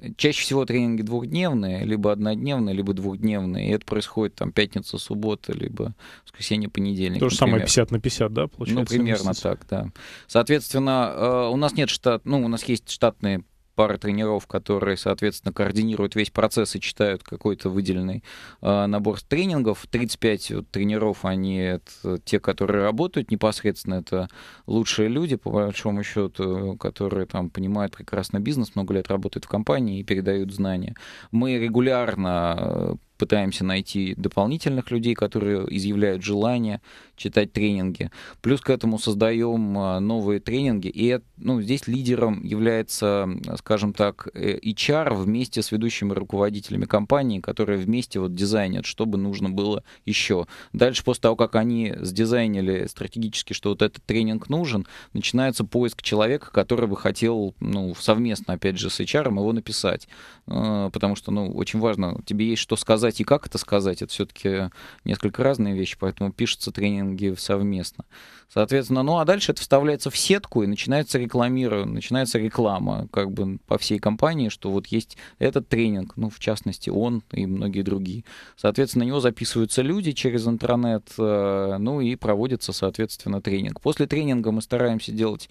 э, чаще всего тренинги двухдневные, либо однодневные, либо двухдневные, и это происходит там пятница, суббота, либо воскресенье, понедельник. То же самое 50 на 50, да, получается? Ну, примерно так, да. Соответственно, у нас нет штат, ну, у нас есть штатные пара тренеров, которые, соответственно, координируют весь процесс и читают какой-то выделенный э, набор тренингов. 35 вот, э, тренеров, они это те, которые работают непосредственно, это лучшие люди, по большому счету, которые там понимают прекрасно бизнес, много лет работают в компании и передают знания. Мы регулярно э, пытаемся найти дополнительных людей, которые изъявляют желание читать тренинги. Плюс к этому создаем а, новые тренинги. И ну, здесь лидером является, скажем так, э, HR вместе с ведущими руководителями компании, которые вместе вот дизайнят, что бы нужно было еще. Дальше, после того, как они сдизайнили стратегически, что вот этот тренинг нужен, начинается поиск человека, который бы хотел ну, совместно, опять же, с HR его написать. А, потому что ну, очень важно, тебе есть что сказать сказать и как это сказать, это все-таки несколько разные вещи, поэтому пишутся тренинги совместно. Соответственно, ну а дальше это вставляется в сетку и начинается рекламирование, начинается реклама как бы по всей компании, что вот есть этот тренинг, ну в частности он и многие другие. Соответственно, на него записываются люди через интернет, э, ну и проводится, соответственно, тренинг. После тренинга мы стараемся делать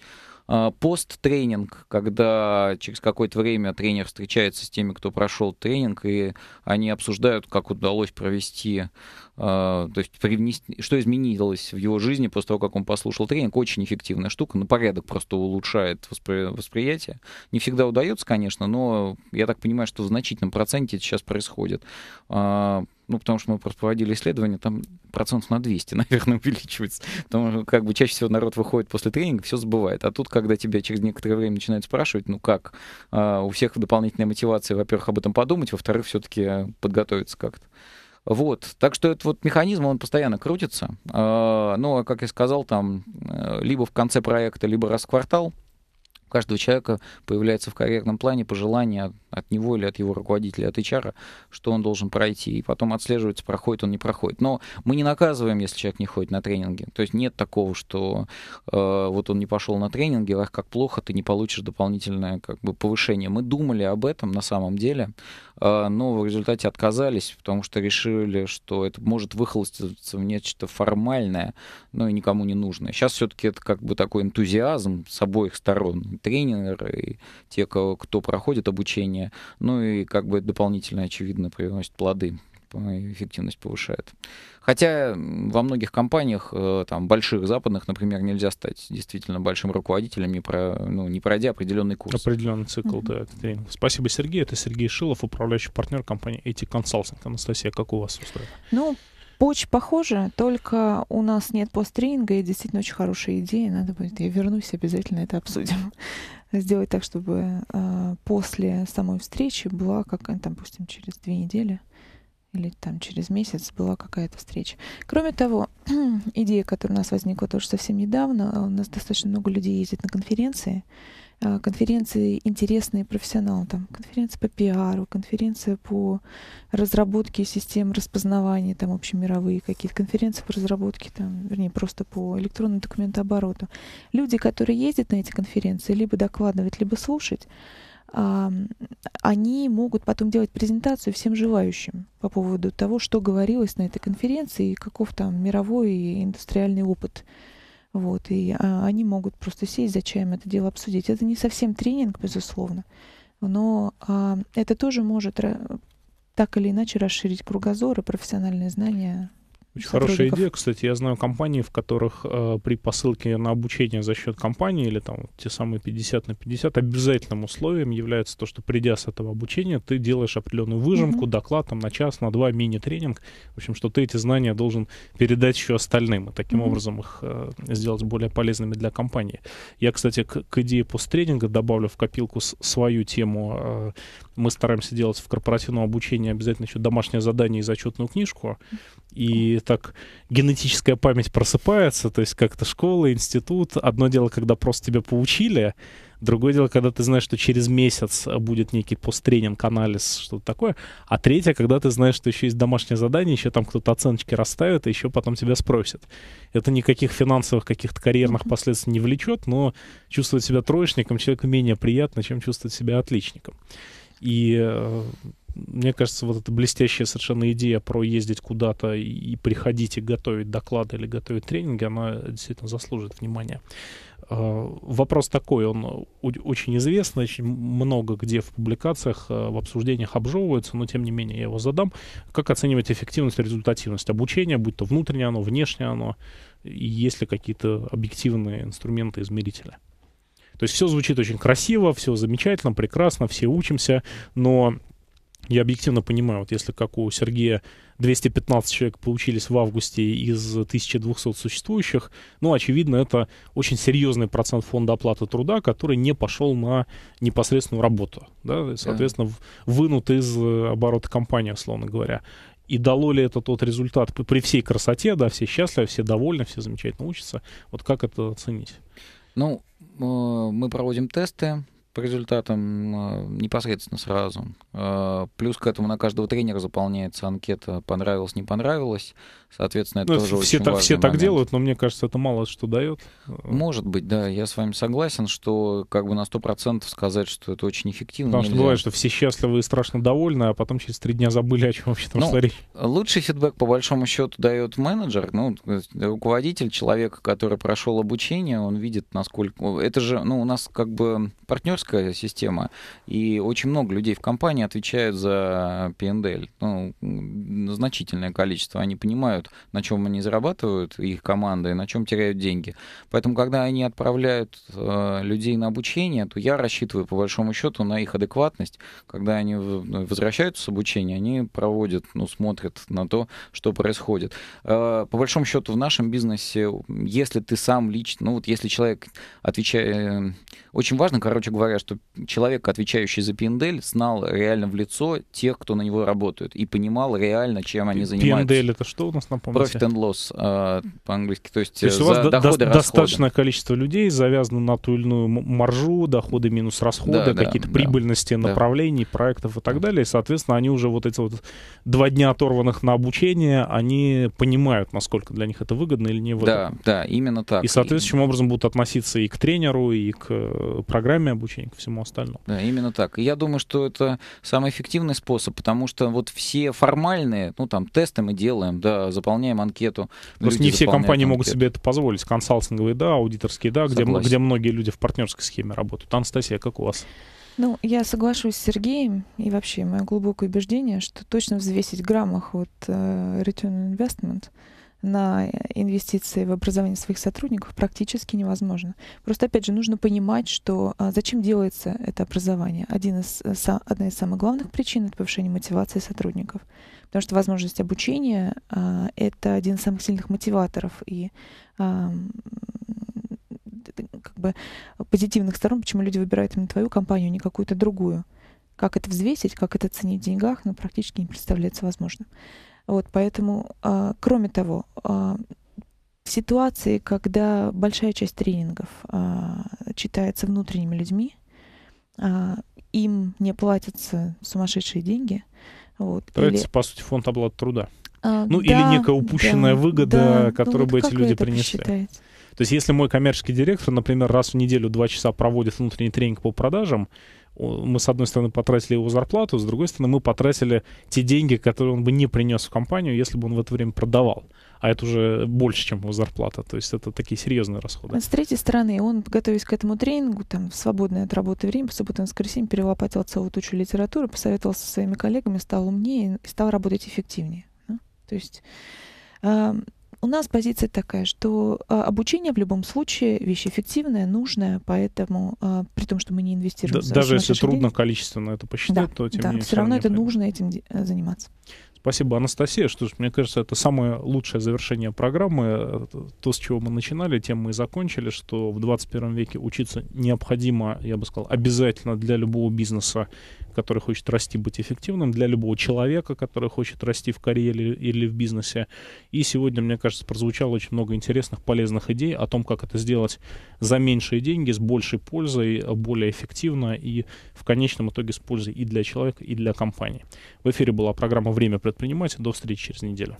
а, посттренинг, когда через какое-то время тренер встречается с теми, кто прошел тренинг, и они обсуждают, как удалось провести, а, то есть привнести, что изменилось в его жизни после того, как он послушал тренинг. Очень эффективная штука, на порядок просто улучшает воспри- восприятие. Не всегда удается, конечно, но я так понимаю, что в значительном проценте это сейчас происходит. А, ну, потому что мы просто проводили исследование, там процент на 200, наверное, увеличивается. Потому что ну, как бы чаще всего народ выходит после тренинга, все забывает. А тут, когда тебя через некоторое время начинают спрашивать, ну как, а, у всех дополнительная мотивация, во-первых, об этом подумать, во-вторых, все-таки подготовиться как-то. Вот, так что этот вот механизм, он постоянно крутится. А, ну, а как я сказал, там э, либо в конце проекта, либо раз в квартал — у каждого человека появляется в карьерном плане пожелание от него или от его руководителя, от HR, что он должен пройти, и потом отслеживается, проходит он, не проходит. Но мы не наказываем, если человек не ходит на тренинги. То есть нет такого, что э, вот он не пошел на тренинги, ах, как плохо, ты не получишь дополнительное как бы, повышение. Мы думали об этом на самом деле, а, но в результате отказались, потому что решили, что это может выхолоститься в нечто формальное, но и никому не нужное. Сейчас все-таки это как бы такой энтузиазм с обоих сторон, тренеры, и те, кто проходит обучение, ну и как бы дополнительно, очевидно, приносит плоды эффективность повышает. Хотя во многих компаниях, э, там, больших западных, например, нельзя стать действительно большим руководителем, не, про, ну, не пройдя определенный курс. Определенный цикл, mm-hmm. да. Катерина. Спасибо, Сергей. Это Сергей Шилов, управляющий партнер компании IT Consulting. Анастасия, как у вас устроено? Ну, Очень похоже, только у нас нет посттренинга, и действительно очень хорошая идея. Надо будет, я вернусь, обязательно это обсудим. Сделать так, чтобы э, после самой встречи была, как, там, допустим, через две недели, или там через месяц была какая-то встреча. Кроме того, идея, которая у нас возникла тоже совсем недавно, э, у нас достаточно много людей ездит на конференции, э, конференции интересные профессионалам, там конференции по пиару, конференции по разработке систем распознавания, там общемировые какие-то конференции по разработке, там, вернее, просто по электронному документообороту. Люди, которые ездят на эти конференции, либо докладывать, либо слушать, они могут потом делать презентацию всем желающим по поводу того, что говорилось на этой конференции и каков там мировой и индустриальный опыт. Вот, и а, они могут просто сесть за чаем это дело обсудить. Это не совсем тренинг, безусловно, но а, это тоже может так или иначе расширить кругозор и профессиональные знания очень хорошая идея. Кстати, я знаю компании, в которых э, при посылке на обучение за счет компании или там те самые 50 на 50 обязательным условием является то, что придя с этого обучения, ты делаешь определенную выжимку, mm-hmm. доклад там на час, на два, мини-тренинг. В общем, что ты эти знания должен передать еще остальным и таким mm-hmm. образом их э, сделать более полезными для компании. Я, кстати, к, к идее посттренинга добавлю в копилку с, свою тему. Э, мы стараемся делать в корпоративном обучении обязательно еще домашнее задание и зачетную книжку. Mm-hmm и так генетическая память просыпается, то есть как-то школа, институт. Одно дело, когда просто тебя поучили, другое дело, когда ты знаешь, что через месяц будет некий посттренинг, анализ, что-то такое, а третье, когда ты знаешь, что еще есть домашнее задание, еще там кто-то оценочки расставит, и а еще потом тебя спросят. Это никаких финансовых, каких-то карьерных последствий не влечет, но чувствовать себя троечником человеку менее приятно, чем чувствовать себя отличником. И э, мне кажется, вот эта блестящая совершенно идея про ездить куда-то и приходить и готовить доклады или готовить тренинги, она действительно заслуживает внимания. А, вопрос такой, он очень известный, очень много где в публикациях, а, в обсуждениях обжевывается, но тем не менее я его задам. Как оценивать эффективность и результативность обучения, будь то внутреннее оно, внешнее оно, и есть ли какие-то объективные инструменты измерителя? То есть все звучит очень красиво, все замечательно, прекрасно, все учимся, но я объективно понимаю, вот если как у Сергея 215 человек получились в августе из 1200 существующих, ну, очевидно, это очень серьезный процент фонда оплаты труда, который не пошел на непосредственную работу, да, соответственно, да. вынут из э, оборота компании, условно говоря. И дало ли это тот результат при всей красоте, да, все счастливы, все довольны, все замечательно учатся. Вот как это оценить? Ну, э, мы проводим тесты, по результатам а, непосредственно сразу. А, плюс к этому на каждого тренера заполняется анкета «понравилось, не понравилось». Соответственно, это ну, тоже все очень так, важный Все момент. так делают, но мне кажется, это мало что дает. Может быть, да, я с вами согласен, что как бы на 100% сказать, что это очень эффективно Потому нельзя. что бывает, что все счастливы и страшно довольны, а потом через три дня забыли, о чем вообще там ну, речь. Лучший фидбэк, по большому счету, дает менеджер, ну, э, руководитель человека, который прошел обучение, он видит, насколько... Это же, ну, у нас как бы партнерская система, и очень много людей в компании отвечают за P&L ну, значительное количество, они понимают, знают, на чем они зарабатывают, их команды на чем теряют деньги. Поэтому, когда они отправляют э, людей на обучение, то я рассчитываю, по большому счету, на их адекватность. Когда они ну, возвращаются с обучения, они проводят, ну, смотрят на то, что происходит. Э, по большому счету, в нашем бизнесе, если ты сам лично, ну, вот если человек отвечает... Э, очень важно, короче говоря, что человек, отвечающий за Пиндель, знал реально в лицо тех, кто на него работает, и понимал реально, чем они занимаются. Пиндель — это что у нас напомните. Profit and loss а, по-английски. То есть, То есть у вас доходы, до, достаточное количество людей завязано на ту или иную маржу, доходы минус расходы, да, какие-то да, прибыльности да. направлений, проектов и так далее. И, соответственно, они уже вот эти вот два дня оторванных на обучение, они понимают, насколько для них это выгодно или не выгодно. Да, да, именно так. И, соответствующим образом будут относиться и к тренеру, и к э, программе обучения, ко всему остальному. Да, именно так. И я думаю, что это самый эффективный способ, потому что вот все формальные, ну там тесты мы делаем, да, заполняем анкету. Просто не все компании анкету. могут себе это позволить. Консалтинговые, да, аудиторские, да, где, где многие люди в партнерской схеме работают. Анастасия, как у вас? Ну, я соглашусь с Сергеем, и вообще мое глубокое убеждение, что точно взвесить граммах вот э, return investment на э, инвестиции в образование своих сотрудников практически невозможно. Просто, опять же, нужно понимать, что а, зачем делается это образование. Один из, э, одна из самых главных причин — это повышение мотивации сотрудников потому что возможность обучения а, — это один из самых сильных мотиваторов и а, как бы позитивных сторон, почему люди выбирают именно твою компанию, а не какую-то другую. Как это взвесить, как это ценить в деньгах, ну, практически не представляется возможным. Вот, поэтому, а, кроме того, в ситуации, когда большая часть тренингов а, читается внутренними людьми, а, им не платятся сумасшедшие деньги, вот, Тратится, или... по сути, фонд оплаты труда. А, ну, да, или некая упущенная да, выгода, да, ну, которую ну, вот бы эти люди принесли. Посчитаете? То есть, если мой коммерческий директор, например, раз в неделю два часа проводит внутренний тренинг по продажам, мы, с одной стороны, потратили его зарплату, с другой стороны, мы потратили те деньги, которые он бы не принес в компанию, если бы он в это время продавал а это уже больше, чем его зарплата. То есть это такие серьезные расходы. А с третьей стороны, он, готовясь к этому тренингу, там, в свободное от работы время, по субботам и воскресенье, перелопатил целую тучу литературы, посоветовался со своими коллегами, стал умнее и стал работать эффективнее. Да? Ну, то есть э, у нас позиция такая, что э, обучение в любом случае вещь эффективная, нужная, поэтому э, при том, что мы не инвестируем. Да, даже если трудно деньги, количественно это посчитать, да, то тем да, не менее. Все равно это нужно этим заниматься. Спасибо, Анастасия. Что ж, мне кажется, это самое лучшее завершение программы. То, с чего мы начинали, тем мы и закончили, что в 21 веке учиться необходимо, я бы сказал, обязательно для любого бизнеса который хочет расти, быть эффективным, для любого человека, который хочет расти в карьере или в бизнесе. И сегодня, мне кажется, прозвучало очень много интересных, полезных идей о том, как это сделать за меньшие деньги, с большей пользой, более эффективно и в конечном итоге с пользой и для человека, и для компании. В эфире была программа «Время предпринимать». До встречи через неделю.